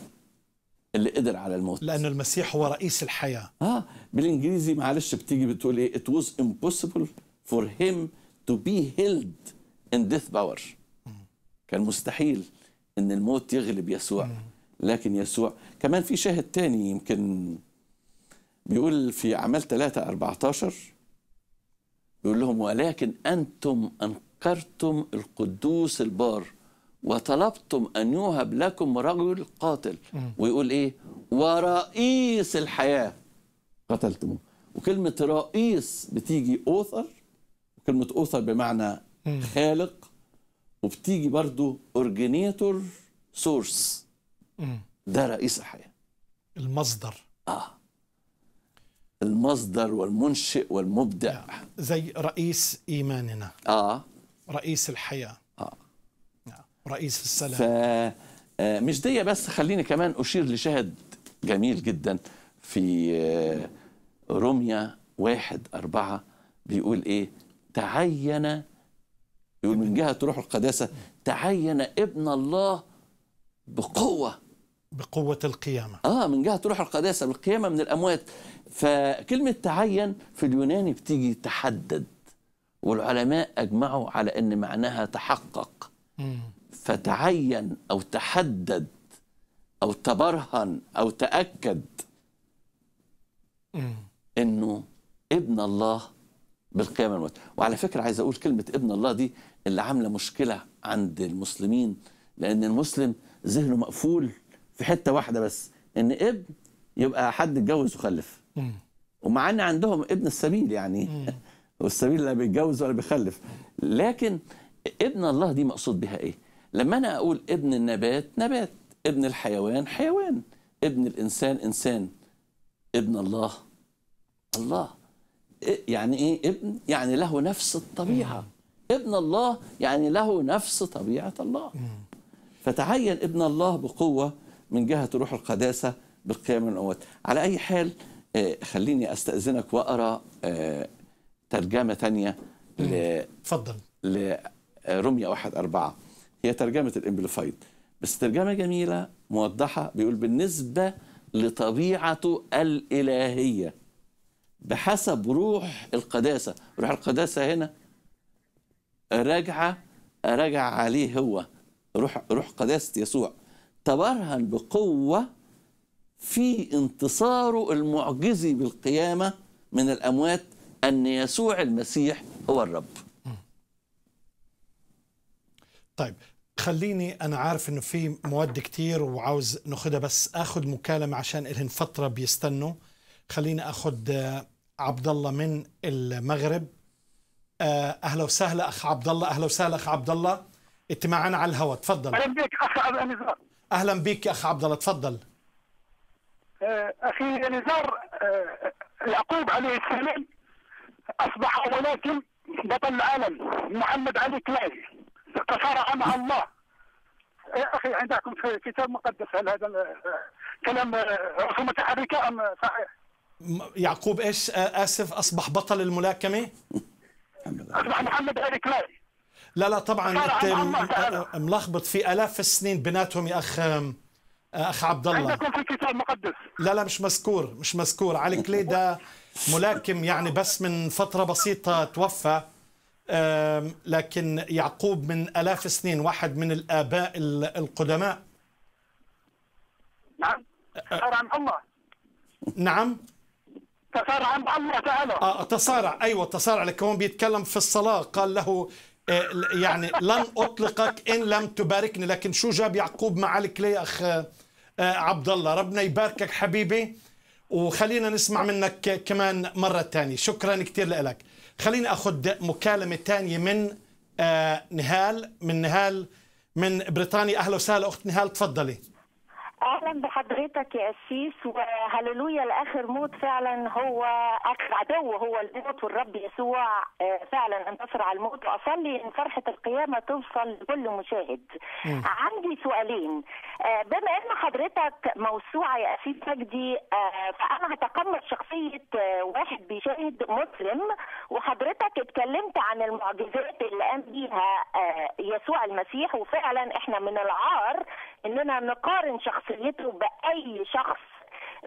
اللي قدر على الموت لأن المسيح هو رئيس الحياة آه بالإنجليزي معلش بتيجي بتقول إيه It was impossible for him to be held in death power كان مستحيل إن الموت يغلب يسوع لكن يسوع كمان في شاهد تاني يمكن بيقول في أعمال 3 14 بيقول لهم ولكن أنتم أنقذتم ذكرتم القدوس البار وطلبتم أن يوهب لكم رجل قاتل ويقول إيه ورئيس الحياة قتلتموه وكلمة رئيس بتيجي أوثر كلمة أوثر بمعنى خالق وبتيجي برضو أورجينيتور سورس ده رئيس الحياة المصدر آه المصدر والمنشئ والمبدع زي رئيس إيماننا آه رئيس الحياه اه نعم رئيس السلام ف... آه، مش دي بس خليني كمان اشير لشاهد جميل جدا في آه، روميا واحد أربعة بيقول إيه تعين يقول من جهة روح القداسة تعين ابن الله بقوة بقوة القيامة آه من جهة روح القداسة بالقيامة من الأموات فكلمة تعين في اليوناني بتيجي تحدد والعلماء أجمعوا على أن معناها تحقق فتعين أو تحدد أو تبرهن أو تأكد أنه ابن الله بالقيام الموت وعلى فكرة عايز أقول كلمة ابن الله دي اللي عاملة مشكلة عند المسلمين لأن المسلم ذهنه مقفول في حتة واحدة بس إن ابن يبقى حد اتجوز وخلف ومع ان عندهم ابن السبيل يعني والسبيل لا بيتجوز ولا بيخلف لكن ابن الله دي مقصود بها ايه لما انا اقول ابن النبات نبات ابن الحيوان حيوان ابن الانسان انسان ابن الله الله يعني ايه ابن يعني له نفس الطبيعه ابن الله يعني له نفس طبيعه الله فتعين ابن الله بقوه من جهه روح القداسه بالقيام من الاموات على اي حال آه، خليني استاذنك واقرا آه، ترجمه ثانيه ل اتفضل لرميه واحد أربعة هي ترجمه الامبليفايد بس ترجمه جميله موضحه بيقول بالنسبه لطبيعته الالهيه بحسب روح القداسه روح القداسه هنا راجعه راجع عليه هو روح روح قداسه يسوع تبرهن بقوه في انتصاره المعجزي بالقيامه من الاموات أن يسوع المسيح هو الرب طيب خليني انا عارف انه في مواد كتير وعاوز نأخذها بس اخذ مكالمه عشان الهن فتره بيستنوا خليني اخذ آه، عبد الله من المغرب آه، اهلا وسهلا اخ عبد الله اهلا وسهلا اخ عبد الله انت معنا على الهواء تفضل اهلا بك اخ نزار اهلا بك يا اخ عبد الله تفضل آه، اخي نزار يعقوب عليه السلام أصبح ولكن بطل العالم محمد علي كلاي تصارع مع الله يا إيه، أخي عندكم في كتاب مقدس هل هذا كلام آه، رسوم متحركه أم صحيح؟ يعقوب ايش آه، اسف اصبح بطل الملاكمه؟ اصبح محمد علي كلاي لا لا طبعا انت ملخبط في الاف السنين بيناتهم يا اخ اخ عبد الله عندكم في الكتاب المقدس لا لا مش مذكور مش مذكور علي كليدا ملاكم يعني بس من فتره بسيطه توفى لكن يعقوب من الاف السنين واحد من الاباء القدماء نعم تصارع عن الله نعم تصارع عند الله تعالى آه تصارع ايوه تصارع لكن هو بيتكلم في الصلاه قال له آه، يعني لن اطلقك ان لم تباركني لكن شو جاب يعقوب مع الكلي اخ آه، عبد الله ربنا يباركك حبيبي وخلينا نسمع منك كمان مرة تانية شكرا كثير لك خليني أخذ مكالمة تانية من آه، نهال من نهال من بريطانيا أهلا وسهلا أخت نهال تفضلي اهلا بحضرتك يا اسيس وهللويا لاخر موت فعلا هو اخر عدو هو الموت والرب يسوع آه، فعلا انتصر على الموت واصلي ان فرحه القيامه توصل لكل مشاهد. م. عندي سؤالين آه، بما ان حضرتك موسوعه يا اسيس مجدي آه، فانا هتقمص شخصيه واحد بيشاهد مسلم وحضرتك اتكلمت عن المعجزات اللي قام بيها يسوع المسيح وفعلا احنا من العار اننا نقارن شخصيات شخصيته باي شخص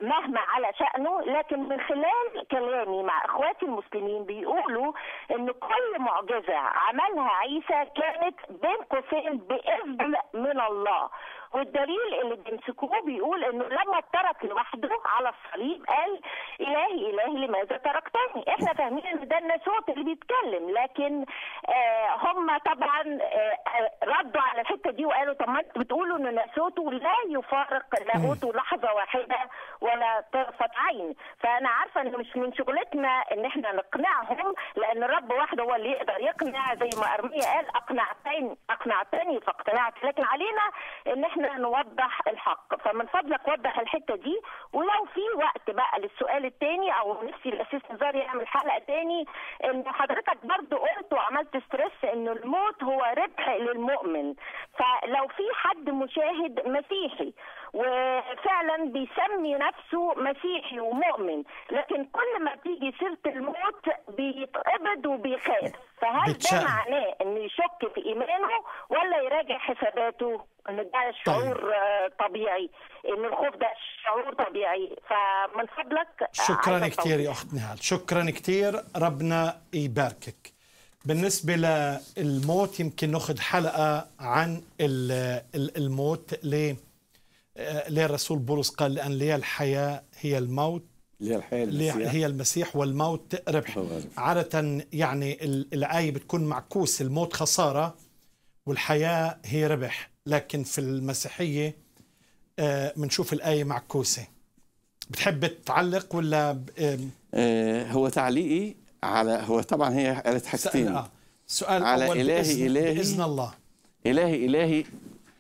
مهما على شأنه لكن من خلال كلامي مع اخواتي المسلمين بيقولوا ان كل معجزة عملها عيسى كانت بين قوسين بإذن من الله والدليل اللي بيمسكوه بيقول انه لما اترك لوحده على الصليب قال الهي الهي لماذا تركتني احنا فاهمين ان ده الناسوت اللي بيتكلم لكن آه هم طبعا آه ردوا على الحته دي وقالوا طب ما انت بتقولوا ان ناسوته لا يفارق لاهوته لحظه واحده ولا طرفه عين فانا عارفه ان مش من شغلتنا ان احنا نقنعهم لان الرب واحد هو اللي يقدر يقنع زي ما ارميا قال اقنعتني اقنعتني فاقتنعت لكن علينا ان احنا احنا نوضح الحق فمن فضلك وضح الحته دي ولو في وقت بقى للسؤال الثاني او نفسي الاسيس نزار يعمل حلقه ثاني ان حضرتك برضو قلت وعملت ستريس انه الموت هو ربح للمؤمن فلو في حد مشاهد مسيحي وفعلا بيسمي نفسه مسيحي ومؤمن لكن كل ما بتيجي سيره الموت بيتقبض وبيخاف فهل ده معناه انه يشك في ايمانه ولا يراجع حساباته ان ده شعور طيب. طبيعي ان الخوف ده شعور طبيعي فمن فضلك آه، شكرا كثير يا اخت نهال شكرا كثير ربنا يباركك بالنسبة للموت يمكن ناخذ حلقة عن الموت ليه؟ آه، ليه الرسول بولس قال لأن لي الحياة هي الموت ليه الحياة المسيح هي المسيح والموت ربح عادة يعني الآية بتكون معكوس الموت خسارة والحياة هي ربح لكن في المسيحية بنشوف آه، الآية معكوسة بتحب تعلق ولا آه، هو تعليقي على هو طبعا هي قالت حاجتين آه. سؤال على أول إلهي بإذن إلهي بإذن الله إلهي إلهي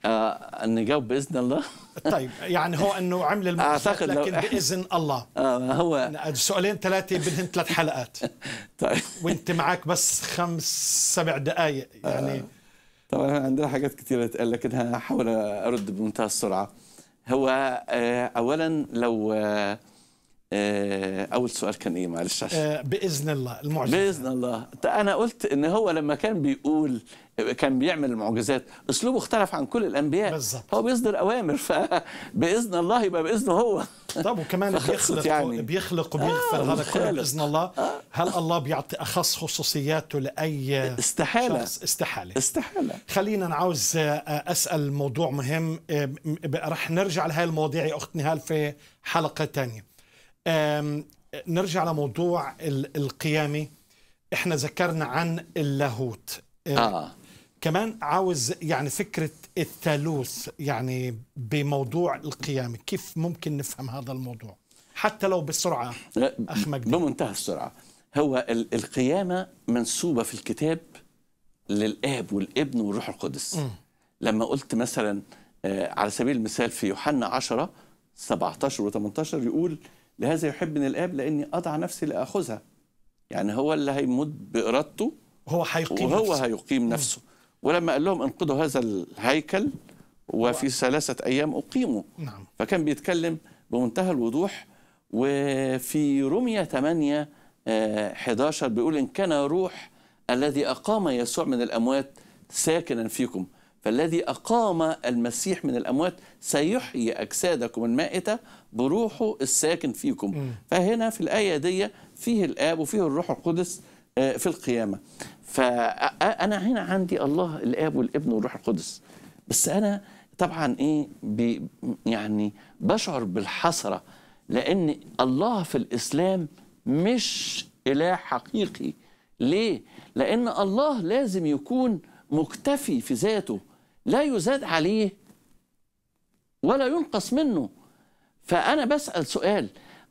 آه نجاوب باذن الله طيب يعني هو انه عمل المعجزات لكن باذن الله اه هو سؤالين ثلاثه بدهم ثلاث حلقات طيب وانت معك بس خمس سبع دقائق يعني آه. طبعا عندنا حاجات كتيرة تقال لكن هحاول ارد بمنتهى السرعه هو آه، اولا لو آه، آه، اول سؤال كان ايه معلش باذن الله المعجزه باذن الله انا قلت ان هو لما كان بيقول كان بيعمل المعجزات اسلوبه اختلف عن كل الانبياء بالزبط. هو بيصدر اوامر فباذن الله يبقى باذنه هو طب وكمان بيخلق يعني. بيخلق وبيغفر آه هذا كله باذن الله آه. هل الله بيعطي اخص خصوصياته لاي استحاله شخص؟ استحاله استحاله خلينا نعاوز آه، اسال موضوع مهم آه، رح نرجع لهي المواضيع يا اخت نهال في حلقه ثانيه نرجع لموضوع القيامه احنا ذكرنا عن اللاهوت آه. آه. كمان عاوز يعني فكرة الثالوث يعني بموضوع القيامة كيف ممكن نفهم هذا الموضوع حتى لو بسرعة أخ مجدي بمنتهى السرعة هو القيامة منسوبة في الكتاب للآب والابن والروح القدس م. لما قلت مثلا آه، على سبيل المثال في يوحنا 10 17 و18 يقول لهذا يحبني الآب لأني أضع نفسي لأخذها يعني هو اللي هيموت بإرادته هو هيقيم وهو نفسه. هيقيم نفسه م. ولما قال لهم انقذوا هذا الهيكل وفي ثلاثة أيام أقيموا نعم. فكان بيتكلم بمنتهى الوضوح وفي رمية 8 11 آه، بيقول إن كان روح الذي أقام يسوع من الأموات ساكنا فيكم فالذي أقام المسيح من الأموات سيحيي أجسادكم المائتة بروحه الساكن فيكم فهنا في الآية دي فيه الآب وفيه الروح القدس آه، في القيامة فأنا هنا عندي الله الآب والابن والروح القدس بس أنا طبعا إيه يعني بشعر بالحسرة لأن الله في الإسلام مش إله حقيقي ليه؟ لأن الله لازم يكون مكتفي في ذاته لا يزاد عليه ولا ينقص منه فأنا بسأل سؤال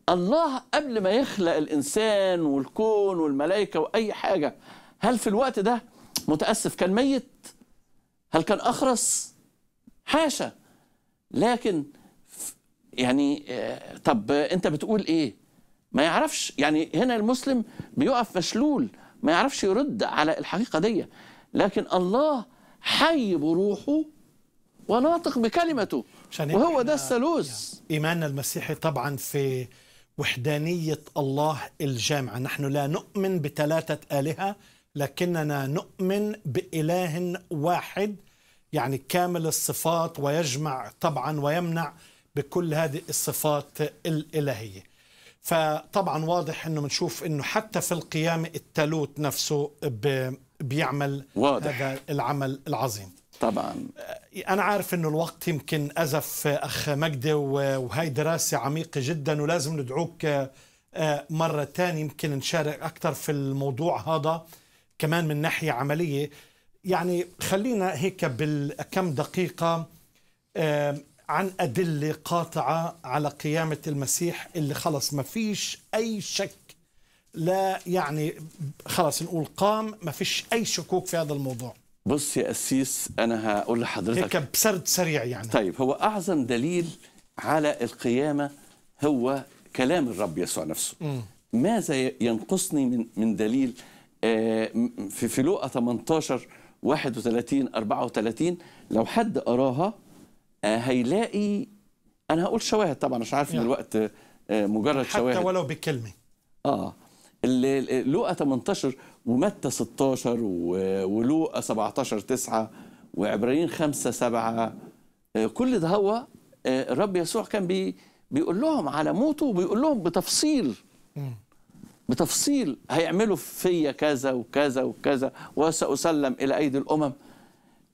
الله قبل ما يخلق الإنسان والكون والملائكة وأي حاجة هل في الوقت ده متأسف كان ميت؟ هل كان أخرس؟ حاشا لكن يعني آه، طب أنت بتقول إيه؟ ما يعرفش يعني هنا المسلم بيقف مشلول ما يعرفش يرد على الحقيقة دي لكن الله حي بروحه وناطق بكلمته وهو ده الثالوث يعني إيماننا المسيحي طبعا في وحدانية الله الجامعة نحن لا نؤمن بثلاثة آلهة لكننا نؤمن بإله واحد يعني كامل الصفات ويجمع طبعا ويمنع بكل هذه الصفات الإلهية فطبعا واضح انه بنشوف انه حتى في القيامة التالوت نفسه بيعمل واضح. هذا العمل العظيم طبعا أه، انا عارف انه الوقت يمكن ازف اخ مجدي وهي دراسه عميقه جدا ولازم ندعوك أه، أه، مره ثانيه يمكن نشارك اكثر في الموضوع هذا كمان من ناحيه عمليه يعني خلينا هيك بالكم دقيقه عن ادله قاطعه على قيامه المسيح اللي خلص ما فيش اي شك لا يعني خلص نقول قام ما فيش اي شكوك في هذا الموضوع بص يا قسيس أنا هقول لحضرتك هيك بسرد سريع يعني طيب هو أعظم دليل على القيامة هو كلام الرب يسوع نفسه م. ماذا ينقصني من من دليل آه، في في لوقا 18 31 34 لو حد قراها آه، هيلاقي انا هقول شواهد طبعا مش عارف ان الوقت آه، مجرد حتى شواهد حتى ولو بكلمه اه لوقا 18 ومتى 16 ولوقا 17 9 وعبرانيين 5 7 كل ده هو آه، الرب يسوع كان بي بيقول لهم على موته وبيقول لهم بتفصيل بتفصيل هيعملوا فيا كذا وكذا وكذا وسأسلم إلى أيدي الأمم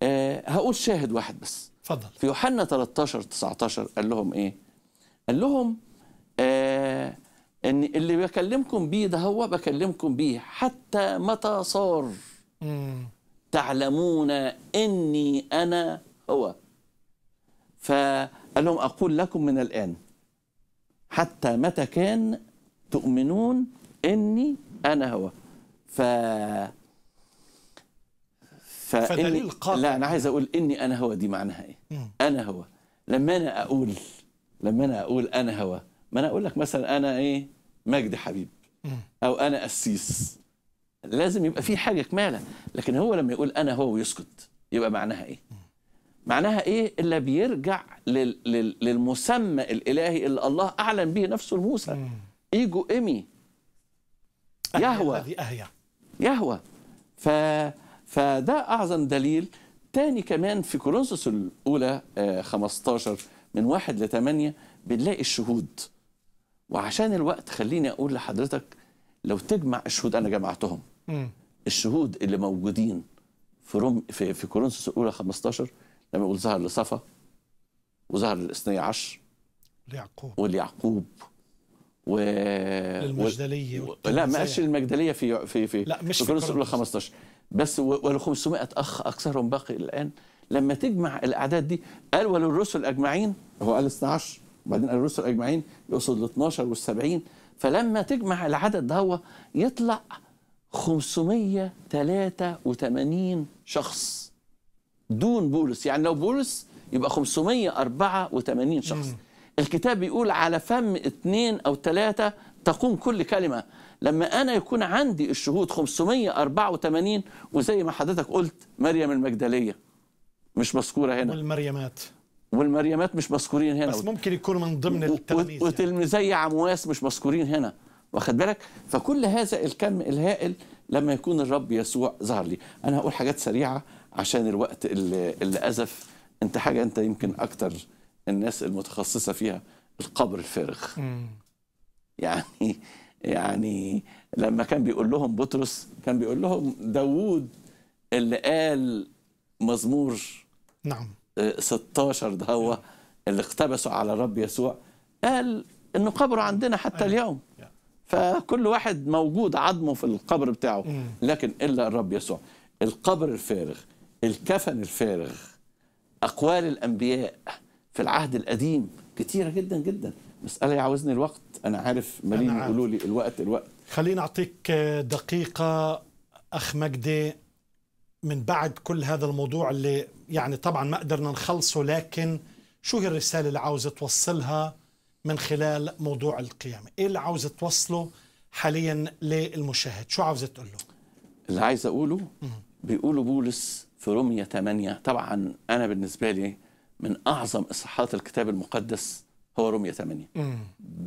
آه، هقول شاهد واحد بس اتفضل في يوحنا 13 19 قال لهم إيه؟ قال لهم آه ان اللي بكلمكم بيه ده هو بكلمكم بيه حتى متى صار تعلمون اني انا هو فقال لهم اقول لكم من الان حتى متى كان تؤمنون اني انا هو ف فدليل لا انا عايز اقول اني انا هو دي معناها ايه انا هو لما انا اقول لما انا اقول انا هو ما انا اقول لك مثلا انا ايه مجدي حبيب او انا قسيس لازم يبقى في حاجه كماله لكن هو لما يقول انا هو ويسكت يبقى معناها ايه معناها ايه الا بيرجع لل... لل... للمسمى الالهي اللي الله اعلن به نفسه لموسى ايجو ايمي يهوى يهوى ف فده اعظم دليل تاني كمان في كورنثوس الاولى 15 آه، من واحد لثمانية بنلاقي الشهود وعشان الوقت خليني اقول لحضرتك لو تجمع الشهود انا جمعتهم م. الشهود اللي موجودين في روم في, في كورنثوس الاولى 15 لما يقول ظهر لصفا وظهر للاثني عشر ليعقوب وليعقوب و المجدليه و... لا ما قالش المجدليه في في في لا مش في كورنثوس الاولى 15 بس ول 500 اخ اكثرهم باقي الان لما تجمع الاعداد دي قال وللرسل اجمعين هو قال 12 وبعدين قال الرسل اجمعين يقصد ال 12 وال 70 فلما تجمع العدد ده هو يطلع 583 شخص دون بولس يعني لو بولس يبقى 584 شخص الكتاب بيقول على فم اثنين او ثلاثة تقوم كل كلمة لما أنا يكون عندي الشهود 584 وزي ما حضرتك قلت مريم المجدلية مش مذكورة هنا والمريمات والمريمات مش مذكورين هنا بس ممكن يكونوا من ضمن التلاميذ يعني. وتلميذي يعني. عمواس مش مذكورين هنا واخد بالك فكل هذا الكم الهائل لما يكون الرب يسوع ظهر لي انا هقول حاجات سريعه عشان الوقت اللي, اللي ازف انت حاجه انت يمكن اكتر الناس المتخصصه فيها القبر الفارغ يعني يعني لما كان بيقول لهم بطرس كان بيقول لهم داوود اللي قال مزمور نعم 16 ده هو اللي اقتبسوا على الرب يسوع قال انه قبره عندنا حتى أيوة. اليوم فكل واحد موجود عظمه في القبر بتاعه mm. لكن الا الرب يسوع القبر الفارغ الكفن الفارغ اقوال الانبياء في العهد القديم كتيره جدا جدا مساله يعوزني الوقت انا عارف مالين يقولوا لي الوقت الوقت خليني اعطيك دقيقه اخ مجدي من بعد كل هذا الموضوع اللي يعني طبعا ما قدرنا نخلصه لكن شو هي الرسالة اللي عاوزة توصلها من خلال موضوع القيامة إيه اللي عاوزة توصله حاليا للمشاهد شو عاوزة تقول له اللي عايز أقوله بيقوله بولس في رومية 8 طبعا أنا بالنسبة لي من أعظم إصحاحات الكتاب المقدس هو رومية 8 مم.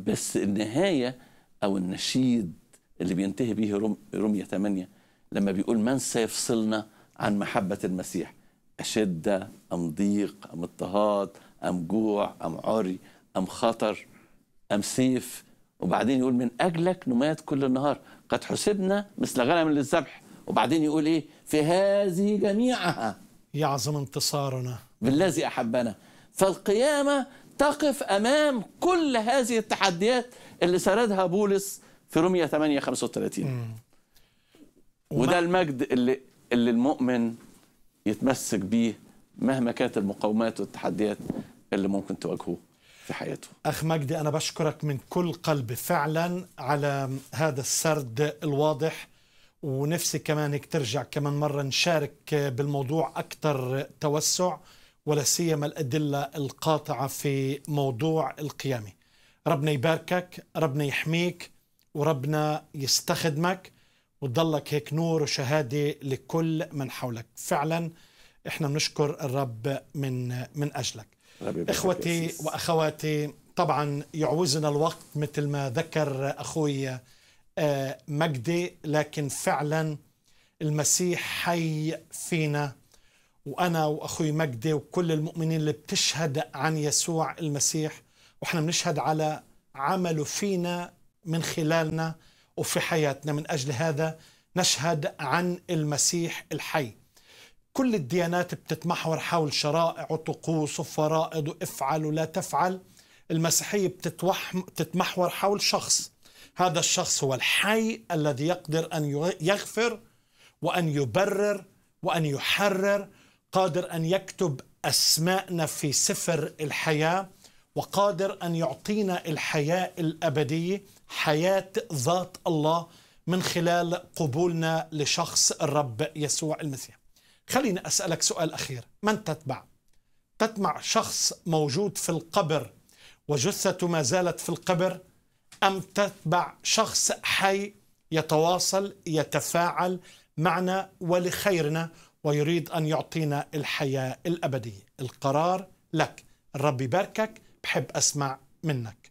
بس النهاية أو النشيد اللي بينتهي به رومية 8 لما بيقول من سيفصلنا عن محبة المسيح أشدة أم ضيق أم اضطهاد أم جوع أم عري أم خطر أم سيف وبعدين يقول من أجلك نمات كل النهار قد حسبنا مثل غنم للذبح وبعدين يقول إيه في هذه جميعها يعظم انتصارنا بالذي أحبنا فالقيامة تقف أمام كل هذه التحديات اللي سردها بولس في رومية 8 35 وده المجد اللي اللي المؤمن يتمسك بيه مهما كانت المقاومات والتحديات اللي ممكن تواجهه في حياته أخ مجدي أنا بشكرك من كل قلب فعلا على هذا السرد الواضح ونفسي كمان ترجع كمان مرة نشارك بالموضوع أكثر توسع ولا سيما الأدلة القاطعة في موضوع القيامة ربنا يباركك ربنا يحميك وربنا يستخدمك وتضلك هيك نور وشهادة لكل من حولك فعلا احنا بنشكر الرب من من أجلك إخوتي وأخواتي طبعا يعوزنا الوقت مثل ما ذكر أخوي آه، مجدي لكن فعلا المسيح حي فينا وأنا وأخوي مجدي وكل المؤمنين اللي بتشهد عن يسوع المسيح وإحنا بنشهد على عمله فينا من خلالنا وفي حياتنا من أجل هذا نشهد عن المسيح الحي كل الديانات بتتمحور حول شرائع وطقوس وفرائض وافعل ولا تفعل المسيحية بتتمحور حول شخص هذا الشخص هو الحي الذي يقدر أن يغفر وأن يبرر وأن يحرر قادر أن يكتب أسماءنا في سفر الحياة وقادر أن يعطينا الحياة الأبدية حياة ذات الله من خلال قبولنا لشخص الرب يسوع المسيح خليني أسألك سؤال أخير من تتبع؟ تتبع شخص موجود في القبر وجثته ما زالت في القبر أم تتبع شخص حي يتواصل يتفاعل معنا ولخيرنا ويريد أن يعطينا الحياة الأبدية القرار لك الرب يباركك بحب أسمع منك